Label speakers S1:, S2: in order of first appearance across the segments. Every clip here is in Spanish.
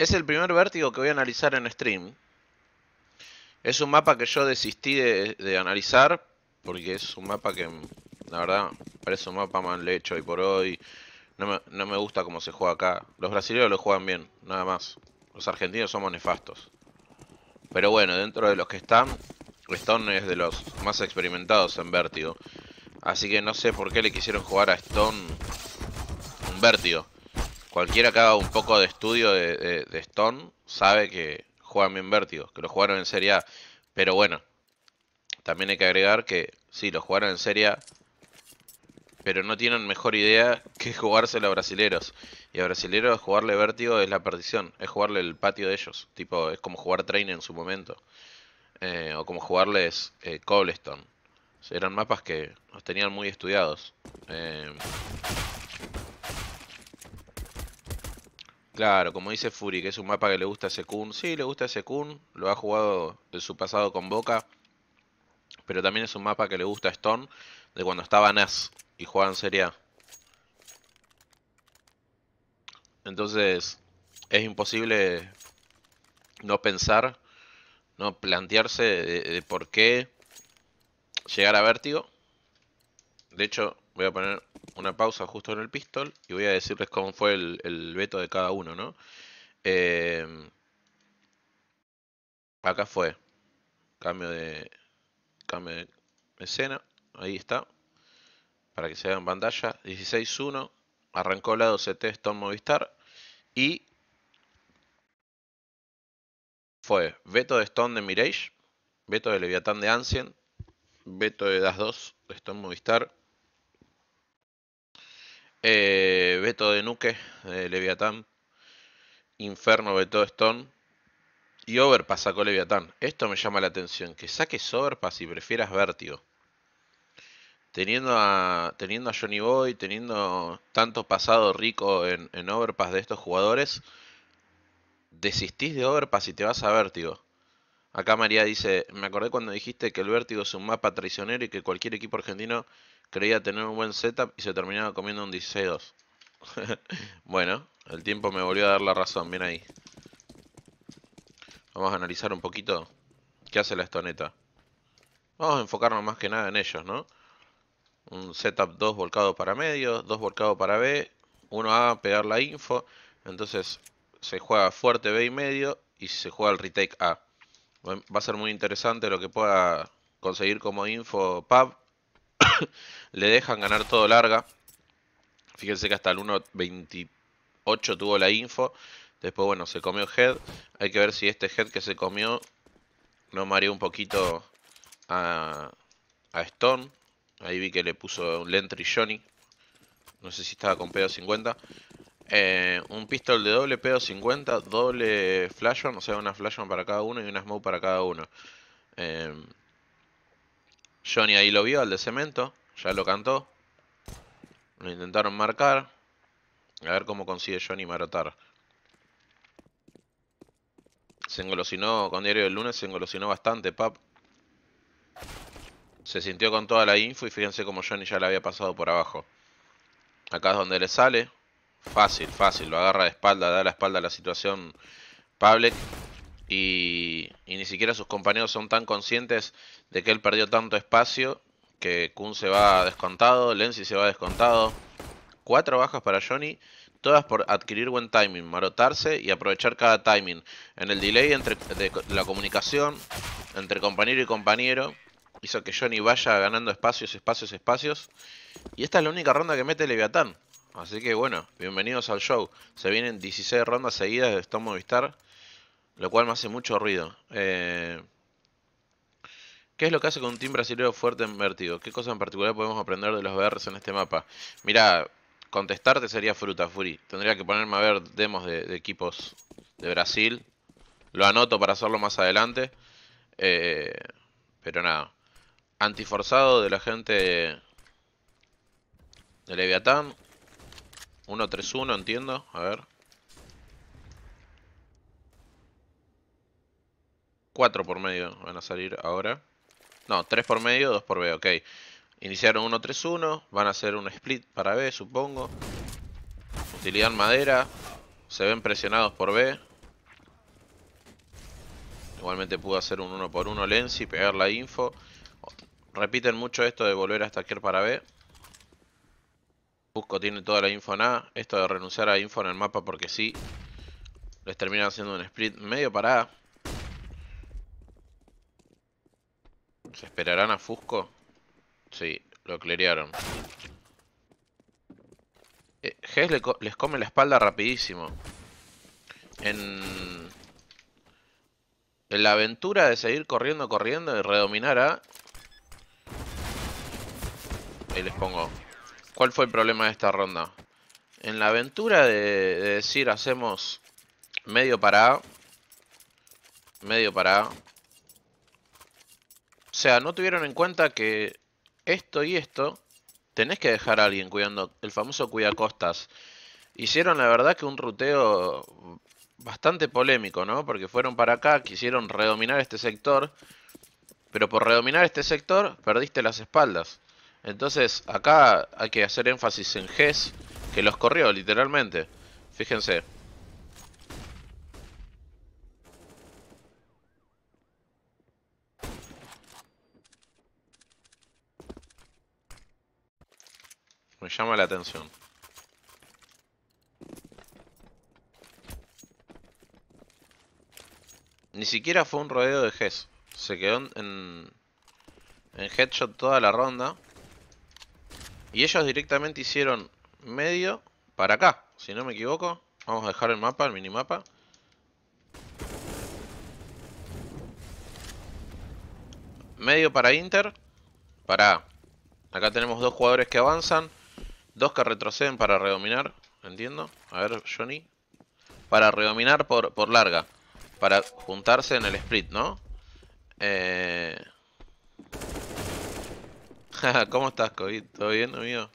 S1: Es el primer vértigo que voy a analizar en stream. Es un mapa que yo desistí de, analizar porque es un mapa que, la verdad, parece un mapa mal hecho y por hoy. No me, no me gusta cómo se juega acá. Los brasileños lo juegan bien, nada más. Los argentinos somos nefastos. Pero bueno, dentro de los que están, Stone es de los más experimentados en Vértigo. Así que no sé por qué le quisieron jugar a Stone un Vértigo. Cualquiera que haga un poco de estudio de, Stone sabe que juegan bien vértigo que lo jugaron en Serie A. Pero bueno, también hay que agregar que sí, lo jugaron en Serie A, pero no tienen mejor idea que jugárselo a brasileros. Y a brasileros jugarle vértigo es la perdición, es jugarle el patio de ellos. Tipo, es como jugar Train en su momento. Eh, o como jugarles coblestone eh, Cobblestone. Eran mapas que los tenían muy estudiados. Eh, Claro, como dice Fury, que es un mapa que le gusta a Sekun. Sí, le gusta a Sekun, lo ha jugado en su pasado con Boca. Pero también es un mapa que le gusta a Stone de cuando estaba Nas y en Serie A. Entonces, es imposible no pensar, no plantearse de por qué llegar a Vértigo. De hecho, voy a poner una pausa justo en el pistol y voy a decirles cómo fue el, veto de cada uno, ¿no? Em, acá fue. Cambio de. Cambio escena. Ahí está. Para que se vean pantalla. 16-1. Arrancó la 12T Stone Movistar. Y. Fue Veto de Stone de Mirage. Veto de Leviatán de Ancien Veto de Das 2 de Stone Movistar. Eh, Beto de Nuke, de eh, Leviatán. Inferno, Beto Stone. Y Overpass sacó Leviatán. Esto me llama la atención. Que saques Overpass y prefieras Vértigo. Teniendo a, teniendo a Johnny Boy, teniendo tanto pasado rico en, en Overpass de estos jugadores, desistís de Overpass y te vas a Vértigo. Acá María dice, me acordé cuando dijiste que el vértigo es un mapa traicionero y que cualquier equipo argentino creía tener un buen setup y se terminaba comiendo un 16-2. bueno, el tiempo me volvió a dar la razón, bien ahí. Vamos a analizar un poquito qué hace la estoneta. Vamos a enfocarnos más que nada en ellos, ¿no? Un setup 2 volcado para medio, 2 volcado para B, 1A pegar la info. Entonces se juega fuerte B y medio y se juega el retake A. Va a ser muy interesante lo que pueda conseguir como info pub Le dejan ganar todo larga. Fíjense que hasta el 1.28 tuvo la info. Después, bueno, se comió head. Hay que ver si este head que se comió no mareó un poquito a, a Stone. Ahí vi que le puso un Lentry Johnny. No sé si estaba con pedo 50. Eh, un pistol de doble pedo 50 doble on, o sea, una on para cada uno y una smoke para cada uno. Eh, Johnny ahí lo vio, al de cemento, ya lo cantó. Lo intentaron marcar. A ver cómo consigue Johnny marotar. Se engolosinó con Diario del Lunes, se engolosinó bastante, pap. Se sintió con toda la info y fíjense como Johnny ya la había pasado por abajo. Acá es donde le sale. Fácil, fácil. Lo agarra de espalda, da la espalda a la situación Pavlek. Y, ni siquiera sus compañeros son tan conscientes de que él perdió tanto espacio que Kun se va descontado, Lenzi se va descontado. Cuatro bajas para Johnny, todas por adquirir buen timing, marotarse y aprovechar cada timing. En el delay entre de la comunicación entre compañero y compañero hizo que Johnny vaya ganando espacios, espacios, espacios. Y esta es la única ronda que mete Leviatán. Así que bueno, bienvenidos al show. Se vienen 16 rondas seguidas de Storm Movistar, lo cual me hace mucho ruido. Eh, ¿Qué es lo que hace con un team brasileño fuerte en vértigo? ¿Qué cosa en particular podemos aprender de los BRs en este mapa? Mira, contestarte sería fruta, Furi. Tendría que ponerme a ver demos de, equipos de Brasil. Lo anoto para hacerlo más adelante. Eh, pero nada. Antiforzado de la gente de Leviatán. 1-3-1, entiendo. A ver. 4 por medio van a salir ahora. No, 3 por medio, 2 por B, ok. Iniciaron 1-3-1. Van a hacer un split para B, supongo. Utilidad madera. Se ven presionados por B. Igualmente pudo hacer un 1 por 1 Lenzi, pegar la info. Repiten mucho esto de volver a stackear para B. Fusco tiene toda la info en A. Esto de renunciar a info en el mapa porque sí. Les termina haciendo un split medio parada. ¿Se esperarán a Fusco? Sí, lo clerearon. Eh, les come la espalda rapidísimo. En... en... la aventura de seguir corriendo, corriendo y redominar a... Ahí les pongo ¿Cuál fue el problema de esta ronda? En la aventura de, decir hacemos medio para A, medio para A. O sea, no tuvieron en cuenta que esto y esto tenés que dejar a alguien cuidando, el famoso costas. Hicieron la verdad que un ruteo bastante polémico, ¿no? Porque fueron para acá, quisieron redominar este sector, pero por redominar este sector perdiste las espaldas. Entonces, acá hay que hacer énfasis en Ges, que los corrió literalmente. Fíjense. Me llama la atención. Ni siquiera fue un rodeo de Ges. Se quedó en, en headshot toda la ronda. Y ellos directamente hicieron medio para acá, si no me equivoco. Vamos a dejar el mapa, el minimapa. Medio para Inter. Para... Acá tenemos dos jugadores que avanzan. Dos que retroceden para redominar. Entiendo. A ver, Johnny. Para redominar por, por larga. Para juntarse en el split, ¿no? Eh, ¿Cómo estás, COVID? ¿Todo bien, amigo?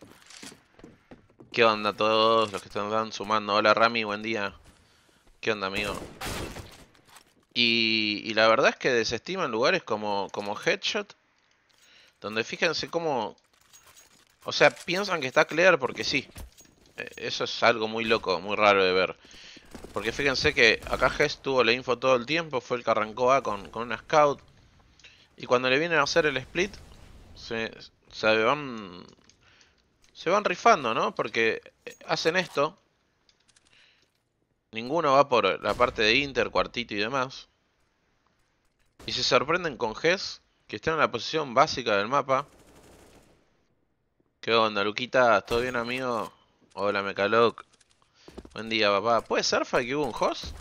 S1: ¿Qué onda todos los que están sumando? Hola, Rami, buen día. ¿Qué onda, amigo? Y, la verdad es que desestiman lugares como, como Headshot, donde fíjense cómo... O sea, piensan que está clear porque sí. E, eso es algo muy loco, muy raro de ver. Porque fíjense que acá Hess tuvo la info todo el tiempo, fue el que arrancó A con, con una scout. Y cuando le vienen a hacer el split, se, se van, se van rifando, ¿no? Porque hacen esto. Ninguno va por la parte de Inter, cuartito y demás. Y se sorprenden con Gess, que está en la posición básica del mapa. ¿Qué onda, Luquita? ¿Todo bien, amigo? Hola, Mecaloc. Buen día, papá. ¿Puede ser, Fai, que hubo un host?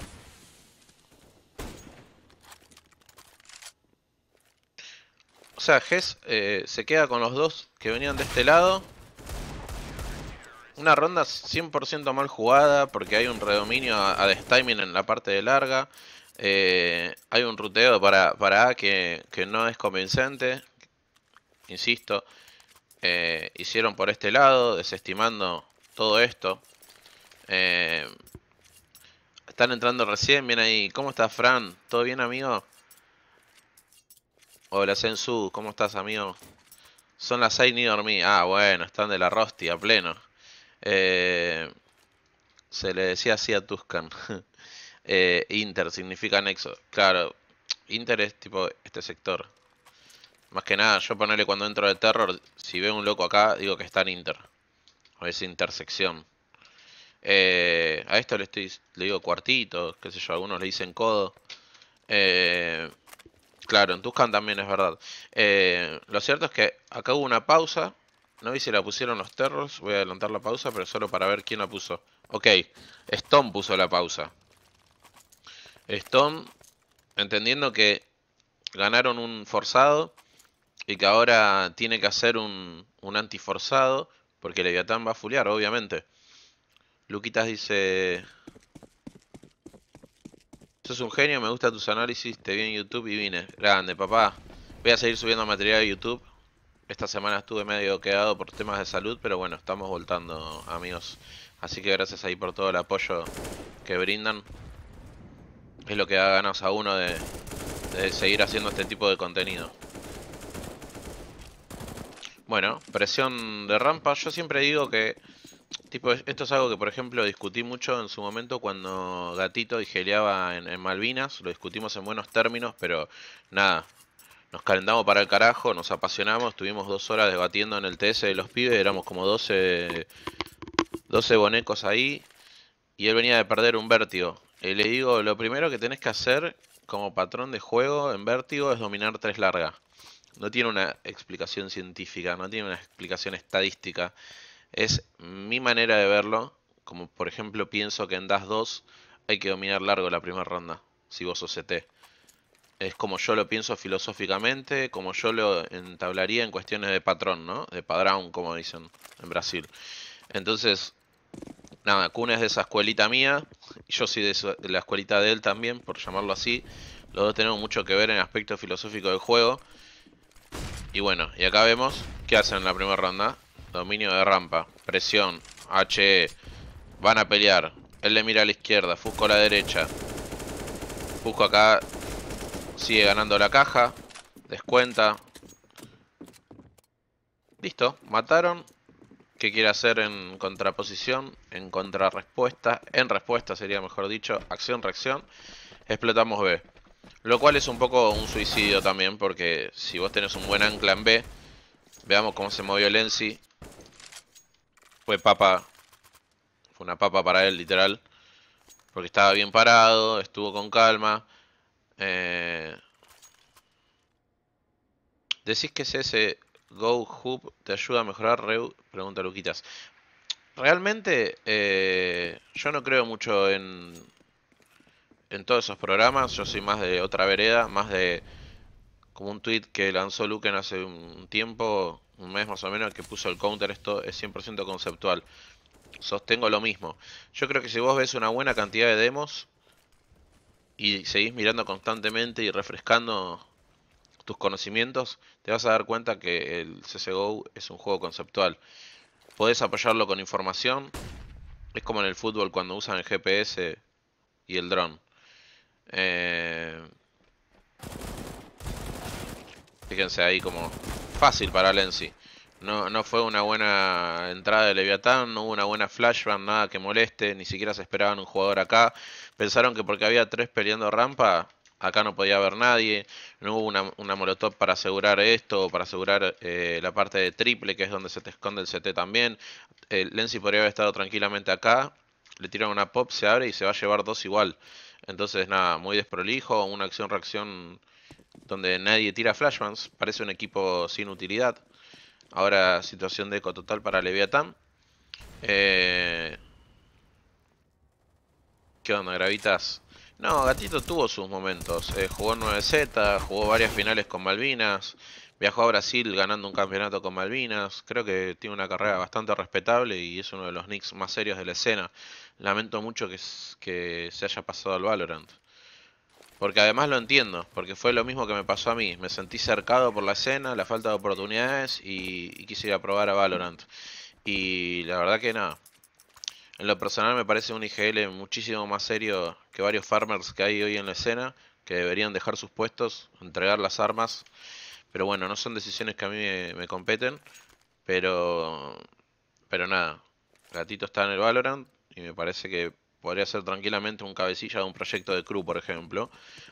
S1: sea, Hess eh, se queda con los dos que venían de este lado. Una ronda 100% mal jugada porque hay un redominio a, a en la parte de larga. Eh, hay un ruteo para, A que, no es convincente. Insisto, eh, hicieron por este lado, desestimando todo esto. están entrando recién, bien ahí. ¿Cómo está Fran? ¿Todo bien, amigo? Hola Sensu, ¿cómo estás amigo? Son las 6 ni dormí. Ah, bueno, están de la rosti pleno. Eh, se le decía así a Tuscan. Eh, Inter significa nexo. Claro, Inter es tipo este sector. Más que nada, yo ponerle cuando entro de terror, si veo un loco acá, digo que está en Inter. O es intersección. Eh, a esto le estoy le digo cuartito, qué sé yo, algunos le dicen codo. Eh, Claro, en Tuscan también es verdad. Eh, lo cierto es que acá hubo una pausa. No vi si la pusieron los Terros. Voy a adelantar la pausa, pero solo para ver quién la puso. Ok, Stone puso la pausa. Stone, entendiendo que ganaron un forzado y que ahora tiene que hacer un, un antiforzado, porque Leviatán va a fulear, obviamente. Luquitas dice, Sos un genio, me gusta tus análisis, te vi en YouTube y vine. Grande, papá. Voy a seguir subiendo material de YouTube. Esta semana estuve medio quedado por temas de salud, pero bueno, estamos voltando, amigos. Así que gracias ahí por todo el apoyo que brindan. Es lo que da ganas a uno de, de seguir haciendo este tipo de contenido. Bueno, presión de rampa. Yo siempre digo que esto es algo que, por ejemplo, discutí mucho en su momento cuando Gatito y en, en Malvinas. Lo discutimos en buenos términos, pero nada. Nos calentamos para el carajo, nos apasionamos. Estuvimos dos horas debatiendo en el TS de los pibes. Éramos como 12, 12 bonecos ahí. Y él venía de perder un vértigo. Y eh, le digo, lo primero que tenés que hacer como patrón de juego en vértigo es dominar tres largas. No tiene una explicación científica, no tiene una explicación estadística. Es mi manera de verlo. Como por ejemplo pienso que en DAS 2 hay que dominar largo la primera ronda. Si vos sos CT. E es como yo lo pienso filosóficamente, como yo lo entablaría en cuestiones de patrón, ¿no? De padrón, como dicen en Brasil. Entonces, nada, Kun es de esa escuelita mía. Y yo soy de, la escuelita de él también, por llamarlo así. Los dos tenemos mucho que ver en aspecto filosófico del juego. Y bueno, y acá vemos qué hacen en la primera ronda. Dominio de rampa. Presión. HE. Van a pelear. Él le mira a la izquierda. Fusco a la derecha. Fusco acá. Sigue ganando la caja. Descuenta. Listo. Mataron. ¿Qué quiere hacer en contraposición? En contrarrespuesta. En respuesta sería mejor dicho. Acción-reacción. Explotamos B. Lo cual es un poco un suicidio también. Porque si vos tenés un buen ancla en B. Veamos cómo se movió Lenzi. Fue papa. Fue una papa para él, literal. Porque estaba bien parado, estuvo con calma. Eh. Decís que es ese Go Hub te ayuda a mejorar, Reu, pregunta Luquitas. Realmente eh, yo no creo mucho en, en todos esos programas, yo soy más de otra vereda, más de como un tweet que lanzó Luquen hace un tiempo un mes más o menos que puso el counter, esto es 100% conceptual. Sostengo lo mismo. Yo creo que si vos ves una buena cantidad de demos y seguís mirando constantemente y refrescando tus conocimientos, te vas a dar cuenta que el CSGO es un juego conceptual. Podés apoyarlo con información. Es como en el fútbol cuando usan el GPS y el dron. Eh, Fíjense ahí como fácil para Lenzi. No, no fue una buena entrada de Leviatán, no hubo una buena flashbang, nada que moleste, ni siquiera se esperaban un jugador acá. Pensaron que porque había tres peleando rampa, acá no podía haber nadie, no hubo una, una molotov para asegurar esto, para asegurar eh, la parte de triple, que es donde se te esconde el CT también. Eh, Lenzi podría haber estado tranquilamente acá, le tiran una pop, se abre y se va a llevar dos igual. Entonces, nada, muy desprolijo, una acción-reacción donde nadie tira flashbangs, parece un equipo sin utilidad. Ahora situación de eco total para Leviatán. Eh, ¿Qué onda, Gravitas? No, Gatito tuvo sus momentos. Eh, jugó 9Z, jugó varias finales con Malvinas, viajó a Brasil ganando un campeonato con Malvinas. Creo que tiene una carrera bastante respetable y es uno de los nicks más serios de la escena. Lamento mucho que, que se haya pasado al Valorant. Porque además lo entiendo, porque fue lo mismo que me pasó a mí. Me sentí cercado por la escena, la falta de oportunidades y, quise ir a probar a Valorant. Y la verdad que nada. En lo personal me parece un IGL muchísimo más serio que varios farmers que hay hoy en la escena, que deberían dejar sus puestos, entregar las armas. Pero bueno, no son decisiones que a mí me, competen. Pero, pero nada, Gatito está en el Valorant y me parece que podría ser tranquilamente un cabecilla de un proyecto de crew, por ejemplo,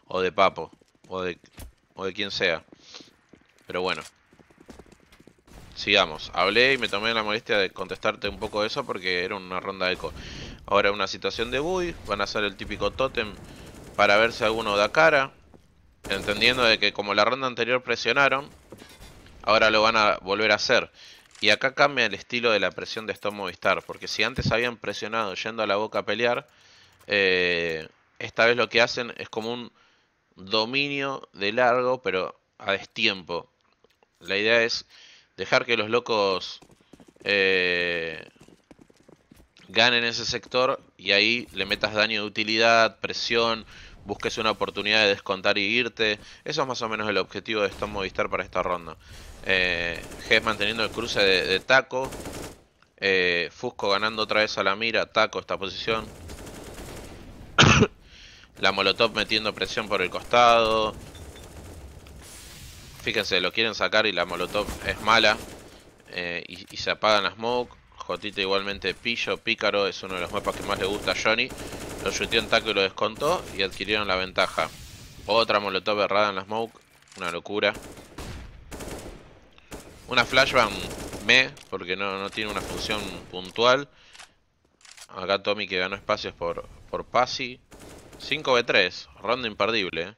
S1: o de Papo, o de, o de quien sea. Pero bueno. Sigamos. Hablé y me tomé la molestia de contestarte un poco eso porque era una ronda de eco. Ahora una situación de bui, van a hacer el típico tótem para ver si alguno da cara. Entendiendo de que como la ronda anterior presionaron, ahora lo van a volver a hacer. Y acá cambia el estilo de la presión de Stone Movistar, porque si antes habían presionado yendo a la boca a pelear, eh, esta vez lo que hacen es como un dominio de largo, pero a destiempo. La idea es dejar que los locos eh, ganen ese sector y ahí le metas daño de utilidad, presión, busques una oportunidad de descontar y irte. Eso es más o menos el objetivo de Stone Movistar para esta ronda. Eh, manteniendo el cruce de, Taco. Eh, Fusco ganando otra vez a la mira. Taco esta posición. la Molotov metiendo presión por el costado. Fíjense, lo quieren sacar y la Molotov es mala. Eh, y, se apagan las smoke. Jotita igualmente pillo, pícaro. Es uno de los mapas que más le gusta a Johnny. Lo chuteó en taco y lo descontó. Y adquirieron la ventaja. Otra Molotov errada en la smoke. Una locura. Una flashbang me, porque no, tiene una función puntual. Acá Tommy que ganó espacios por, Pasi. 5v3, ronda imperdible.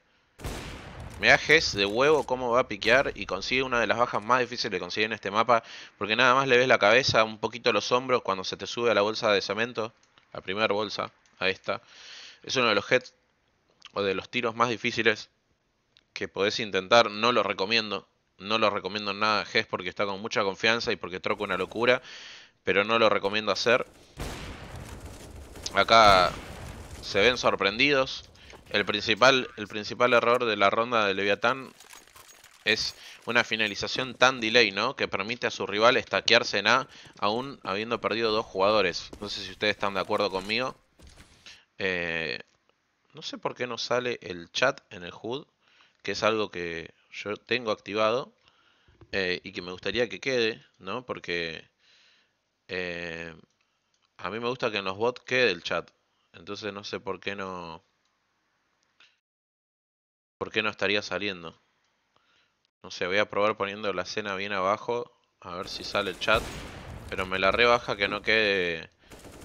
S1: Meajes de huevo cómo va a piquear y consigue una de las bajas más difíciles que consigue en este mapa. Porque nada más le ves la cabeza, un poquito los hombros cuando se te sube a la bolsa de cemento. La primera bolsa, a esta. Es uno de los heads o de los tiros más difíciles que podés intentar. No lo recomiendo. No lo recomiendo nada a porque está con mucha confianza y porque troca una locura. Pero no lo recomiendo hacer. Acá se ven sorprendidos. El principal, el principal error de la ronda de Leviatán es una finalización tan delay, ¿no? Que permite a su rival estaquearse en A, aún habiendo perdido dos jugadores. No sé si ustedes están de acuerdo conmigo. Eh, no sé por qué no sale el chat en el HUD, que es algo que yo tengo activado eh, y que me gustaría que quede, ¿no? Porque eh, a mí me gusta que en los bots quede el chat. Entonces no sé por qué no... ¿Por qué no estaría saliendo? No sé, voy a probar poniendo la cena bien abajo. A ver si sale el chat. Pero me la rebaja que no quede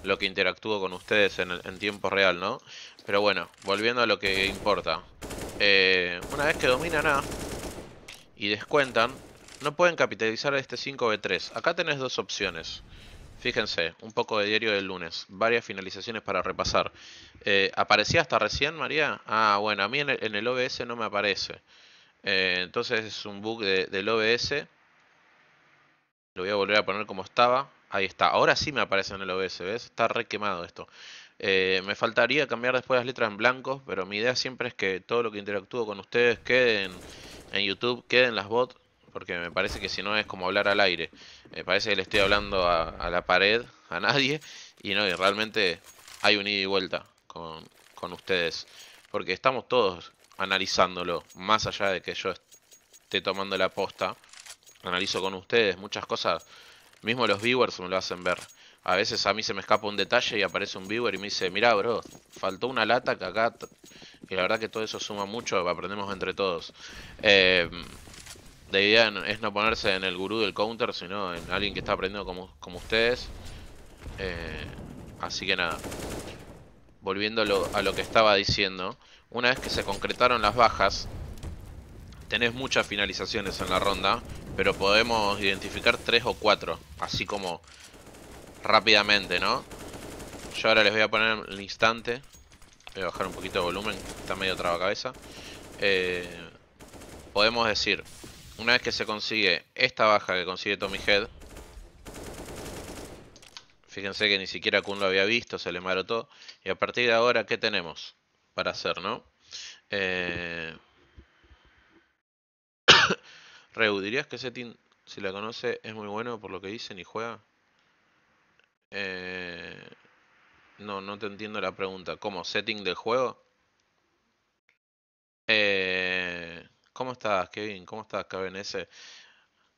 S1: lo que interactúo con ustedes en, tiempo real, ¿no? Pero bueno, volviendo a lo que importa. Eh, una vez que dominan A, y descuentan, no pueden capitalizar este 5B3. Acá tenés dos opciones. Fíjense, un poco de diario del lunes, varias finalizaciones para repasar. Eh, ¿Aparecía hasta recién, María? Ah, bueno, a mí en el, OBS no me aparece. Eh, entonces es un bug del OBS. Lo voy a volver a poner como estaba. Ahí está, ahora sí me aparece en el OBS, ¿ves? Está re esto. Eh, me faltaría cambiar después las letras en blanco, pero mi idea siempre es que todo lo que interactúo con ustedes quede en en YouTube queden las bots, porque me parece que si no es como hablar al aire. Me parece que le estoy hablando a, la pared, a nadie, y no, y realmente hay un ida y vuelta con, con ustedes. Porque estamos todos analizándolo, más allá de que yo esté tomando la posta, analizo con ustedes muchas cosas, mismo los viewers me lo hacen ver. A veces a mí se me escapa un detalle y aparece un viewer y me dice, mira, bro, faltó una lata que acá... Y la verdad que todo eso suma mucho, aprendemos entre todos. De em, idea es no ponerse en el gurú del counter, sino en alguien que está aprendiendo como, ustedes. Eh, así que nada, volviendo a lo, a lo que estaba diciendo, una vez que se concretaron las bajas, tenés muchas finalizaciones en la ronda, pero podemos identificar tres o cuatro, así como rápidamente, ¿no? Yo ahora les voy a poner el instante. Voy a bajar un poquito de volumen, está medio traba cabeza eh, podemos decir, una vez que se consigue esta baja que consigue Tommy Head, fíjense que ni siquiera Kun lo había visto, se le marotó. Y a partir de ahora, ¿qué tenemos para hacer, no? Eh, Reu, ¿dirías que ese team, si la conoce, es muy bueno por lo que dice y juega? Eh, no, no te entiendo la pregunta. ¿Cómo? ¿Setting del juego? Eh, ¿Cómo estás, Kevin? ¿Cómo estás, KBNS?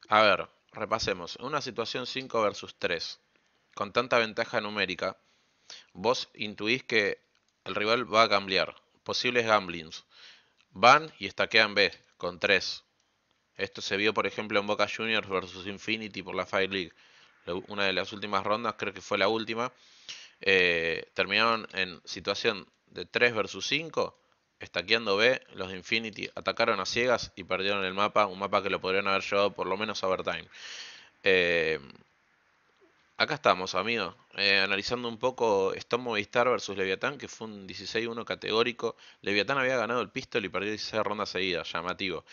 S1: A ver, repasemos. Una situación 5 versus 3. Con tanta ventaja numérica, vos intuís que el rival va a gamblear. Posibles gamblings. Van y estaquean B con 3. Esto se vio, por ejemplo, en Boca Juniors versus Infinity por la Fire League una de las últimas rondas, creo que fue la última, eh, terminaron en situación de 3 versus 5, estaqueando B, los de Infinity atacaron a ciegas y perdieron el mapa, un mapa que lo podrían haber llevado por lo menos a overtime. Eh, acá estamos, amigos, eh, analizando un poco Stone Movistar versus Leviatán, que fue un 16-1 categórico. Leviatán había ganado el pistol y perdió 16 rondas seguidas, llamativo.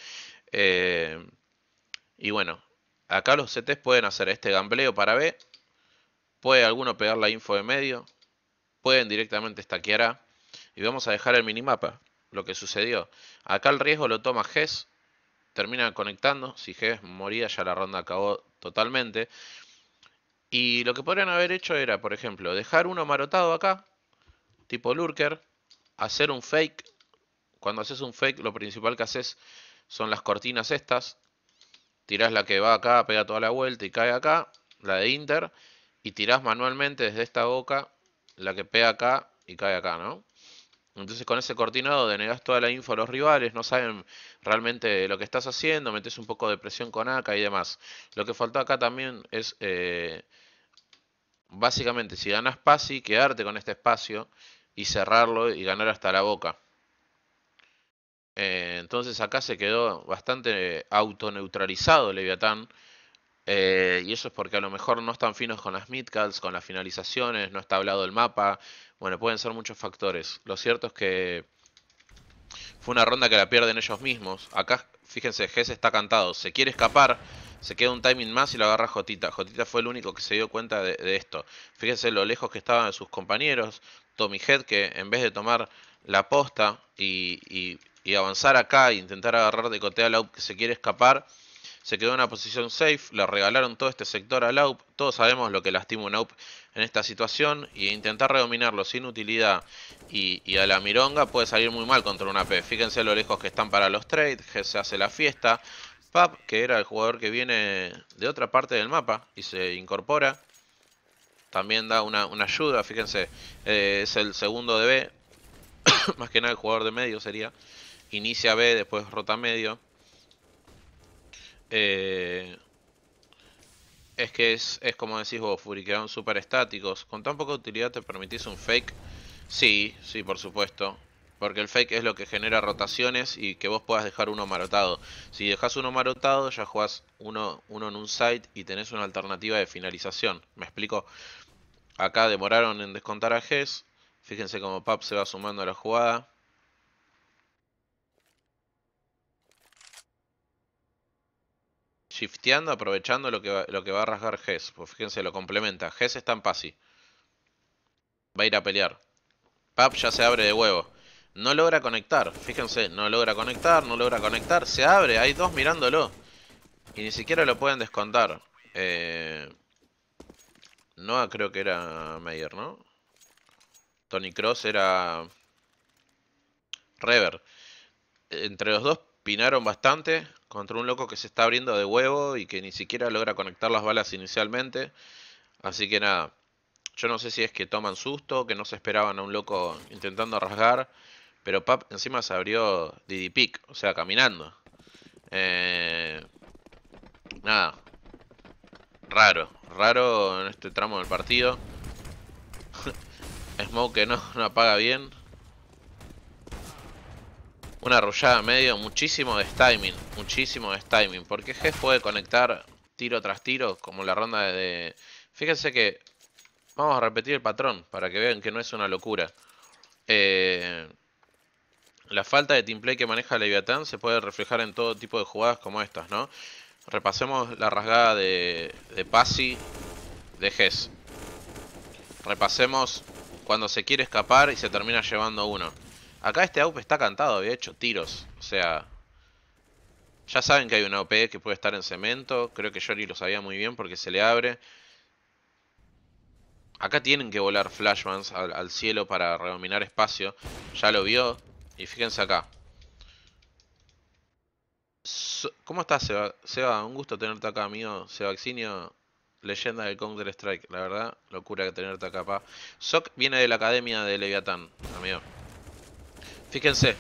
S1: y bueno, Acá los CTs pueden hacer este gambleo para B. Puede alguno pegar la info de medio. Pueden directamente stackear A. Y vamos a dejar el minimapa. Lo que sucedió. Acá el riesgo lo toma Ges. Termina conectando. Si Ges moría ya la ronda acabó totalmente. Y lo que podrían haber hecho era, por ejemplo, dejar uno marotado acá. Tipo lurker. Hacer un fake. Cuando haces un fake lo principal que haces son las cortinas estas tirás la que va acá, pega toda la vuelta y cae acá, la de Inter, y tirás manualmente desde esta boca la que pega acá y cae acá, ¿no? Entonces con ese cortinado denegás toda la info a los rivales, no saben realmente lo que estás haciendo, metes un poco de presión con acá y demás. Lo que faltó acá también es, eh, básicamente, si ganas pasi, quedarte con este espacio y cerrarlo y ganar hasta la boca. Eh, entonces acá se quedó bastante autoneutralizado Leviatán. Eh, y eso es porque a lo mejor no están finos con las midcats, con las finalizaciones, no está hablado el mapa. Bueno, pueden ser muchos factores. Lo cierto es que fue una ronda que la pierden ellos mismos. Acá, fíjense, Gess está cantado. Se quiere escapar, se queda un timing más y lo agarra Jotita. Jotita fue el único que se dio cuenta de, esto. Fíjense lo lejos que estaban sus compañeros. Tommy Head, que en vez de tomar la posta y y avanzar acá e intentar agarrar de cotea a Laup que se quiere escapar. Se quedó en una posición safe, le regalaron todo este sector a Laup. Todos sabemos lo que lastima un Laup en esta situación. Y intentar redominarlo sin utilidad y, a la mironga puede salir muy mal contra una P. Fíjense lo lejos que están para los trades, se hace la fiesta. Pap, que era el jugador que viene de otra parte del mapa y se incorpora. También da una, ayuda, fíjense, eh, es el segundo DB. Más que nada el jugador de medio sería inicia B, después rota medio. Eh, es que es, es como decís vos, Furikeon super estáticos. Con tan poca utilidad te permitís un fake. Sí, sí, por supuesto. Porque el fake es lo que genera rotaciones y que vos puedas dejar uno marotado. Si dejas uno marotado, ya jugás uno, en un site y tenés una alternativa de finalización. ¿Me explico? Acá demoraron en descontar a Hess. Fíjense cómo Pap se va sumando a la jugada. shifteando, aprovechando lo que va, lo que va a rasgar Hess. Pues fíjense, lo complementa. Hess está en Pasi. Va a ir a pelear. Pap ya se abre de huevo. No logra conectar. Fíjense, no logra conectar, no logra conectar. Se abre, hay dos mirándolo. Y ni siquiera lo pueden descontar. Eh, no creo que era Meyer, ¿no? Tony Cross era... Rever. Entre los dos Pinaron bastante contra un loco que se está abriendo de huevo y que ni siquiera logra conectar las balas inicialmente. Así que nada, yo no sé si es que toman susto, que no se esperaban a un loco intentando rasgar, pero Pap encima se abrió Didi Pick, o sea, caminando. Eh, nada, raro, raro en este tramo del partido. Smoke no, no apaga bien. Una arrullada medio, muchísimo de timing, muchísimo de timing. Porque G puede conectar tiro tras tiro, como la ronda de... Fíjense que... Vamos a repetir el patrón, para que vean que no es una locura. Eh, la falta de teamplay que maneja Leviatán se puede reflejar en todo tipo de jugadas como estas, ¿no? Repasemos la rasgada de, de Pasi de Hess. Repasemos cuando se quiere escapar y se termina llevando uno. Acá este AUP está cantado, había hecho tiros. O sea... Ya saben que hay un OP que puede estar en cemento. Creo que Jory lo sabía muy bien porque se le abre. Acá tienen que volar flashbangs al, cielo para redominar espacio. Ya lo vio. Y fíjense acá. ¿Cómo estás, Seba? un gusto tenerte acá, amigo. Sebaxinio, leyenda del Counter Strike. La verdad, locura que tenerte acá, pa. Sok viene de la academia de Leviatán, amigo. Fíjense,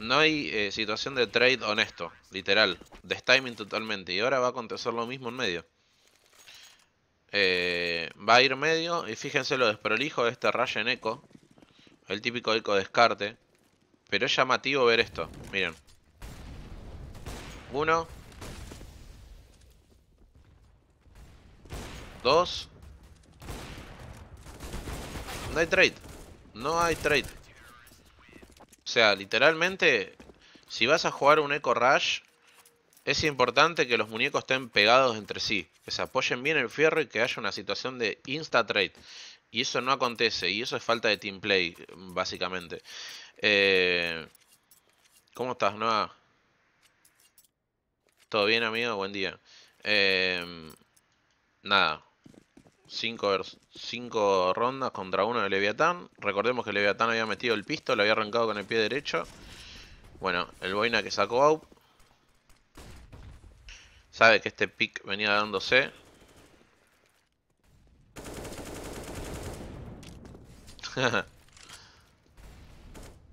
S1: no hay eh, situación de trade honesto, literal, de timing totalmente. Y ahora va a acontecer lo mismo en medio. Eh, va a ir medio y fíjense lo desprolijo de este rayo en eco. El típico eco descarte. Pero es llamativo ver esto, miren. Uno. Dos. No hay trade. No hay trade sea, literalmente, si vas a jugar un Eco Rush, es importante que los muñecos estén pegados entre sí, que se apoyen bien el fierro y que haya una situación de insta trade. Y eso no acontece, y eso es falta de team play, básicamente. Eh, ¿Cómo estás, Noah? ¿Todo bien, amigo? Buen día. Eh, nada, Cinco, cinco rondas contra uno de Leviatán. Recordemos que Leviatán había metido el pisto, lo había arrancado con el pie derecho. Bueno, el Boina que sacó out. Sabe que este pick venía dándose.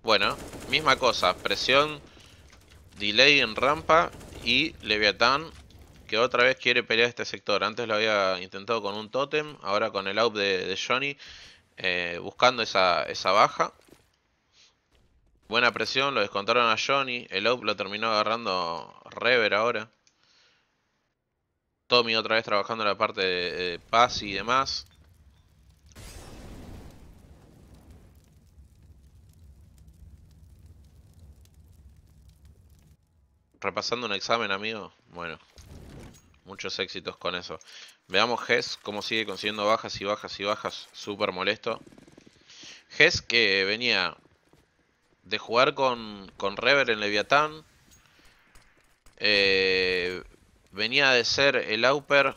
S1: bueno, misma cosa. Presión, delay en rampa y Leviatán que otra vez quiere pelear este sector. Antes lo había intentado con un totem ahora con el out de, Johnny, eh, buscando esa, baja. Buena presión, lo descontaron a Johnny. El out lo terminó agarrando Rever ahora. Tommy otra vez trabajando la parte de, de paz y demás. Repasando un examen, amigo. Bueno. Muchos éxitos con eso. Veamos Hess cómo sigue consiguiendo bajas y bajas y bajas. Súper molesto. Ges que venía de jugar con, con Rever en Leviatán. Eh, venía de ser el Auper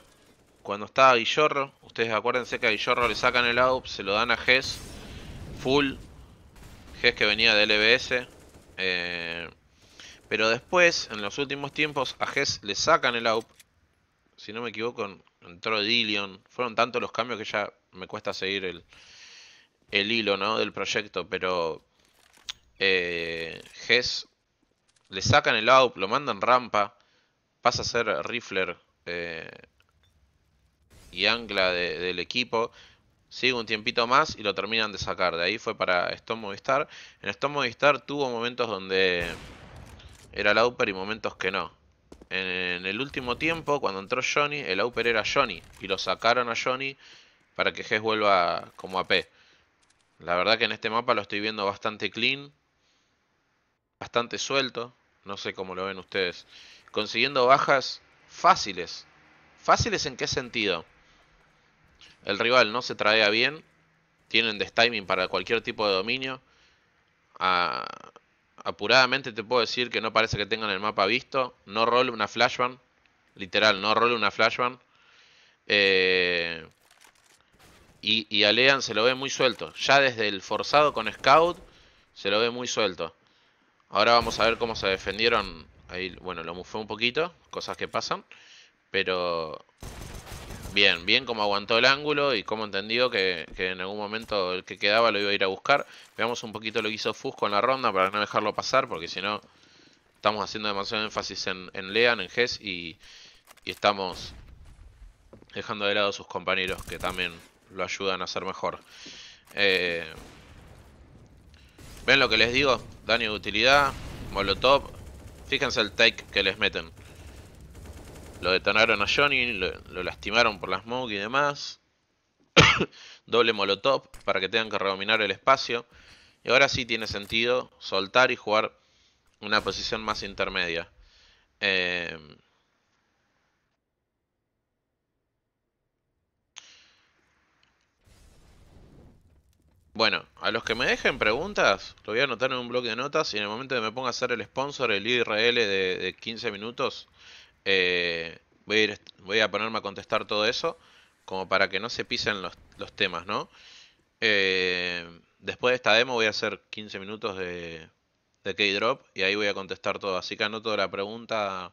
S1: cuando estaba Guillorro. Ustedes acuérdense que a Guillorro le sacan el Aup, se lo dan a Hess. Full. Ges que venía de LBS. Eh, pero después, en los últimos tiempos, a Hess le sacan el AUP si no me equivoco, entró Dillion. Fueron tantos los cambios que ya me cuesta seguir el, hilo ¿no? del proyecto, pero eh, le sacan el out, lo mandan rampa, pasa a ser rifler eh, y ancla del equipo. Sigue un tiempito más y lo terminan de sacar. De ahí fue para Stone Movistar. En Stone Movistar tuvo momentos donde era Lauper y momentos que no. En el último tiempo, cuando entró Johnny, el Auper era Johnny. Y lo sacaron a Johnny para que Hess vuelva como AP. La verdad que en este mapa lo estoy viendo bastante clean. Bastante suelto. No sé cómo lo ven ustedes. Consiguiendo bajas fáciles. ¿Fáciles en qué sentido? El rival no se trae bien. Tienen destiming para cualquier tipo de dominio. A apuradamente te puedo decir que no parece que tengan el mapa visto. No role una flashbang. Literal, no role una flashbang. Eh, y, y, a se lo ve muy suelto. Ya desde el forzado con Scout se lo ve muy suelto. Ahora vamos a ver cómo se defendieron. Ahí, bueno, lo mufé un poquito. Cosas que pasan. Pero Bien, bien como aguantó el ángulo y como entendió que, en algún momento el que quedaba lo iba a ir a buscar. Veamos un poquito lo que hizo Fusco en la ronda para no dejarlo pasar, porque si no estamos haciendo demasiado énfasis en, Lean, en Hess y, estamos dejando de lado a sus compañeros que también lo ayudan a ser mejor. Eh, ¿Ven lo que les digo? Daño de utilidad, molotov. Fíjense el take que les meten. Lo detonaron a Johnny, lo, lastimaron por las smoke y demás. Doble molotov para que tengan que redominar el espacio. Y ahora sí tiene sentido soltar y jugar una posición más intermedia. Eh, bueno, a los que me dejen preguntas, lo voy a anotar en un bloque de notas y en el momento que me ponga a hacer el sponsor, el IRL de, de 15 minutos, eh, voy, a voy a ponerme a contestar todo eso, como para que no se pisen los, temas, ¿no? Eh, después de esta demo voy a hacer 15 minutos de, de K-Drop y ahí voy a contestar todo. Así que anoto la pregunta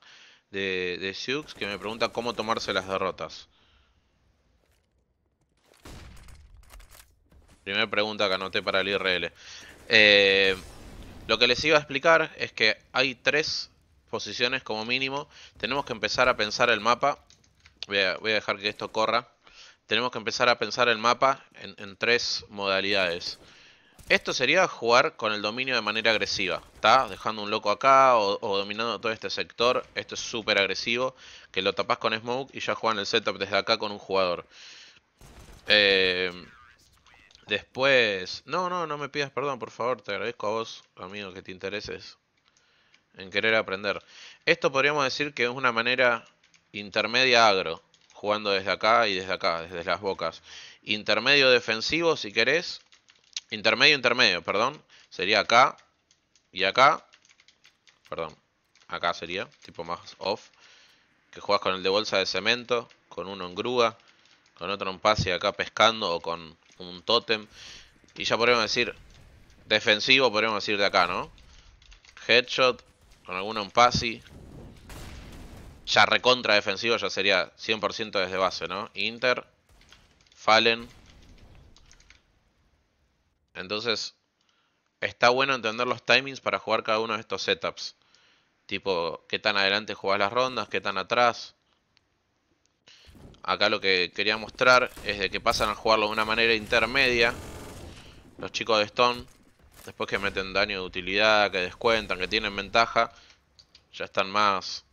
S1: de, de Siux que me pregunta cómo tomarse las derrotas. Primera pregunta que anoté para el IRL. Eh, lo que les iba a explicar es que hay tres posiciones como mínimo. Tenemos que empezar a pensar el mapa. Voy a, dejar que esto corra. Tenemos que empezar a pensar el mapa en, tres modalidades. Esto sería jugar con el dominio de manera agresiva, ¿está? Dejando un loco acá o, dominando todo este sector. Esto es súper agresivo, que lo tapas con smoke y ya juegan el setup desde acá con un jugador. Eh, después... No, no, no me pidas perdón, por favor. Te agradezco a vos, amigo, que te intereses en querer aprender. Esto podríamos decir que es una manera intermedia agro, jugando desde acá y desde acá, desde las bocas. Intermedio defensivo, si querés. Intermedio, intermedio, perdón. Sería acá y acá. Perdón, acá sería, tipo más off. Que juegas con el de bolsa de cemento, con uno en grúa, con otro en pase acá pescando o con un tótem. Y ya podríamos decir, defensivo podríamos decir de acá, ¿no? Headshot, con alguno en pase Ya recontra defensivo, ya sería 100% desde base, ¿no? Inter, Fallen. Entonces, está bueno entender los timings para jugar cada uno de estos setups. Tipo, qué tan adelante jugás las rondas, qué tan atrás. Acá lo que quería mostrar es de que pasan a jugarlo de una manera intermedia. Los chicos de Stone Después que meten daño de utilidad, que descuentan, que tienen ventaja, ya están más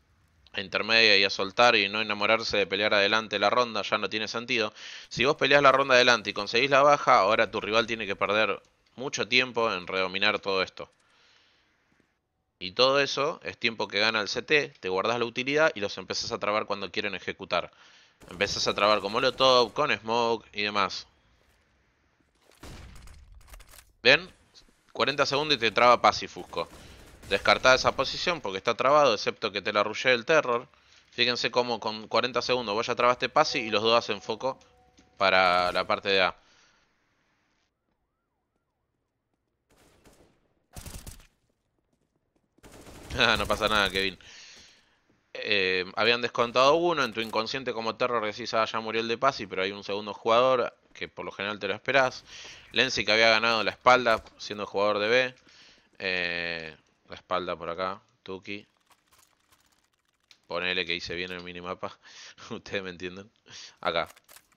S1: a intermedia y a soltar y no enamorarse de pelear adelante la ronda, ya no tiene sentido. Si vos peleas la ronda adelante y conseguís la baja, ahora tu rival tiene que perder mucho tiempo en redominar todo esto. Y todo eso es tiempo que gana el CT, te guardas la utilidad y los empezás a trabar cuando quieren ejecutar. Empezás a trabar con Molotov, con Smoke y demás. ¿Ven? 40 segundos y te traba Fusco. Descartada esa posición porque está trabado, excepto que te la ruge el terror. Fíjense cómo con 40 segundos vos ya trabaste Pasi y los dos hacen foco para la parte de A. Ah, no pasa nada, Kevin. Eh, habían descontado uno, en tu inconsciente como terror decís, ah, ya murió el de Pasi, pero hay un segundo jugador que por lo general te lo esperás. Lenzi que había ganado la espalda siendo jugador de B. Eh, la espalda por acá, Tuki. Ponele que hice bien el minimapa. Ustedes me entienden. Acá,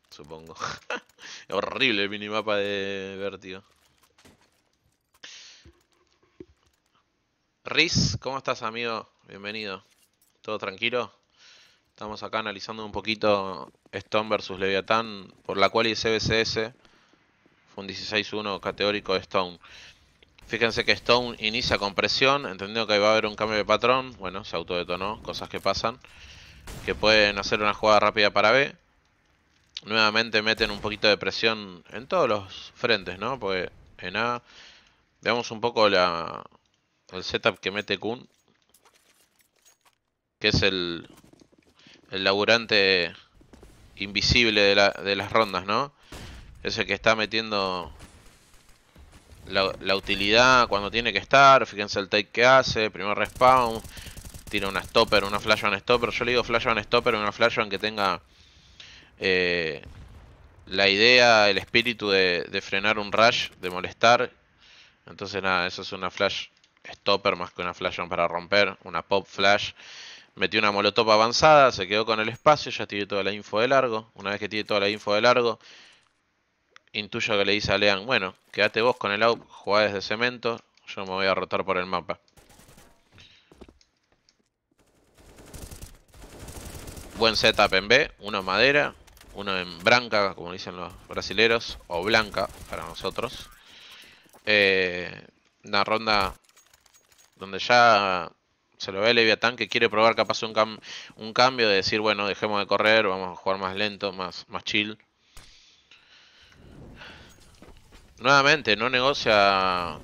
S1: supongo. horrible el minimapa de Vértigo. Riz, ¿cómo estás amigo? Bienvenido. ¿Todo tranquilo? Estamos acá analizando un poquito Stone versus Leviatán por la cual y CBCS un 16-1 categórico de Stone. Fíjense que Stone inicia con presión, entendiendo que va a haber un cambio de patrón. Bueno, se autodetonó, cosas que pasan. Que pueden hacer una jugada rápida para B. Nuevamente meten un poquito de presión en todos los frentes, ¿no? Porque en A... Veamos un poco la, el setup que mete Kun. Que es el, laburante invisible de las rondas, ¿no? Es el que está metiendo la, utilidad cuando tiene que estar. Fíjense el take que hace. Primer respawn. Tira una stopper, una flash on stopper. Yo le digo flash on stopper, una flash on que tenga eh, la idea, el espíritu de, frenar un rush, de molestar. Entonces nada, eso es una flash stopper más que una flash on para romper. Una pop flash. Metió una molotov avanzada, se quedó con el espacio, ya tiene toda la info de largo. Una vez que tiene toda la info de largo, intuyo que le dice a Lean, bueno, quédate vos con el out, jugá desde cemento, yo me voy a rotar por el mapa. Buen setup en B, uno en madera, uno en branca, como dicen los brasileros, o blanca para nosotros. Eh, una ronda donde ya se lo ve Leviatán que quiere probar capaz un, un cambio de decir, bueno, dejemos de correr, vamos a jugar más lento, más, más chill. Nuevamente, no negocia...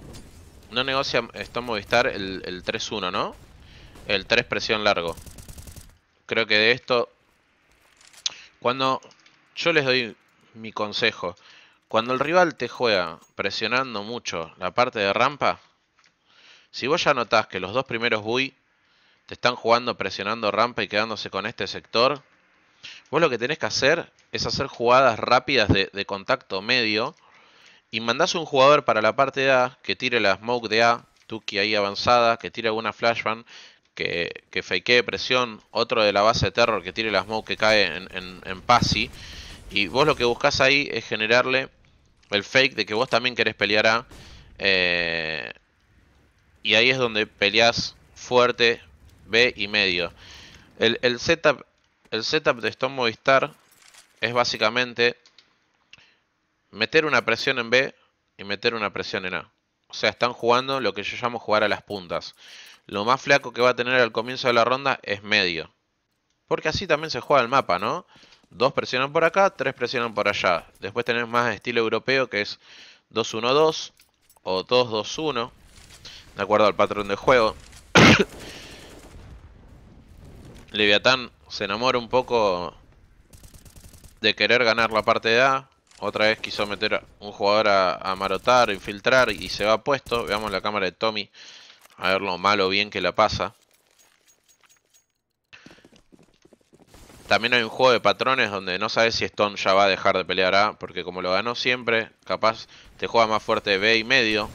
S1: No negocia estamos Movistar el, el 3-1, ¿no? El 3 presión largo. Creo que de esto... Cuando... Yo les doy mi consejo. Cuando el rival te juega presionando mucho la parte de rampa... Si vos ya notás que los dos primeros Bui te están jugando presionando rampa y quedándose con este sector... Vos lo que tenés que hacer es hacer jugadas rápidas de contacto medio y mandás un jugador para la parte de A que tire la smoke de A, Tuki ahí avanzada, que tire alguna flashbang, que, que fakee presión, otro de la base de terror que tire la smoke que cae en, en, Pasi. Y vos lo que buscás ahí es generarle el fake de que vos también querés pelear A. Eh, y ahí es donde peleás fuerte B y medio. El, setup, el setup de Stone Movistar es básicamente meter una presión en B y meter una presión en A. O sea, están jugando lo que yo llamo jugar a las puntas. Lo más flaco que va a tener al comienzo de la ronda es medio. Porque así también se juega el mapa, ¿no? Dos presionan por acá, tres presionan por allá. Después tenés más estilo europeo que es 2-1-2 o 2-2-1. De acuerdo al patrón de juego. Leviatán se enamora un poco de querer ganar la parte de A. Otra vez quiso meter un jugador a, marotar, infiltrar y se va puesto. Veamos la cámara de Tommy. A ver lo malo bien que la pasa. También hay un juego de patrones donde no sabes si Stone ya va a dejar de pelear A. Porque como lo ganó siempre, capaz te juega más fuerte B y medio.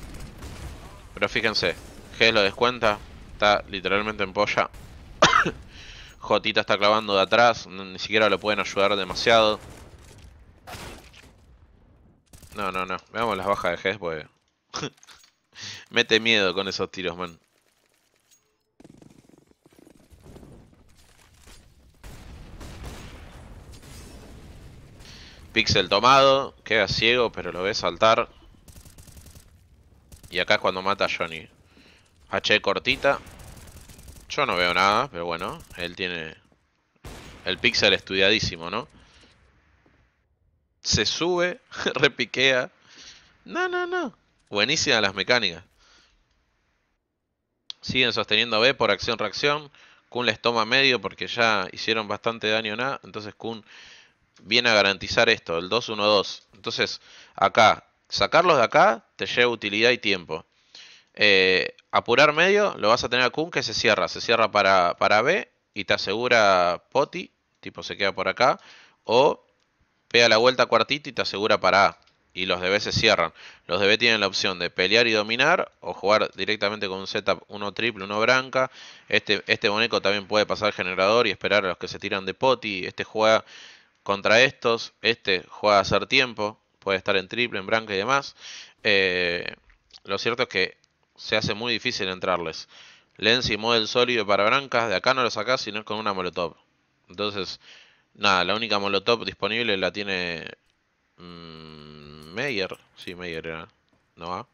S1: Pero fíjense, G lo descuenta. Está literalmente en polla. Jotita está clavando de atrás. Ni siquiera lo pueden ayudar demasiado. No, no, no. Veamos las bajas de Hess, pues. Mete miedo con esos tiros, man. Pixel tomado, queda ciego, pero lo ve saltar. Y acá es cuando mata a Johnny. H cortita. Yo no veo nada, pero bueno, él tiene el pixel estudiadísimo, ¿no? se sube, repiquea. No, no, no. Buenísimas las mecánicas. Siguen sosteniendo B por acción-reacción. Kun les toma medio porque ya hicieron bastante daño en A. Entonces Kun viene a garantizar esto, el 2-1-2. Entonces, acá, sacarlos de acá te lleva utilidad y tiempo. Eh, apurar medio, lo vas a tener a Kun que se cierra. Se cierra para, para B y te asegura Poti, tipo se queda por acá. O Pega la vuelta cuartito y te asegura para A. Y los de B se cierran. Los de B tienen la opción de pelear y dominar o jugar directamente con un setup uno triple, uno branca. Este, este boneco también puede pasar generador y esperar a los que se tiran de poti. Este juega contra estos. Este juega a hacer tiempo. Puede estar en triple, en branca y demás. Eh, lo cierto es que se hace muy difícil entrarles. Lens y model sólido para brancas. De acá no lo sacás, sino con una molotov. Entonces, Nada, la única molotov disponible la tiene. Mm, Meyer. Sí, Meyer era. ¿No va?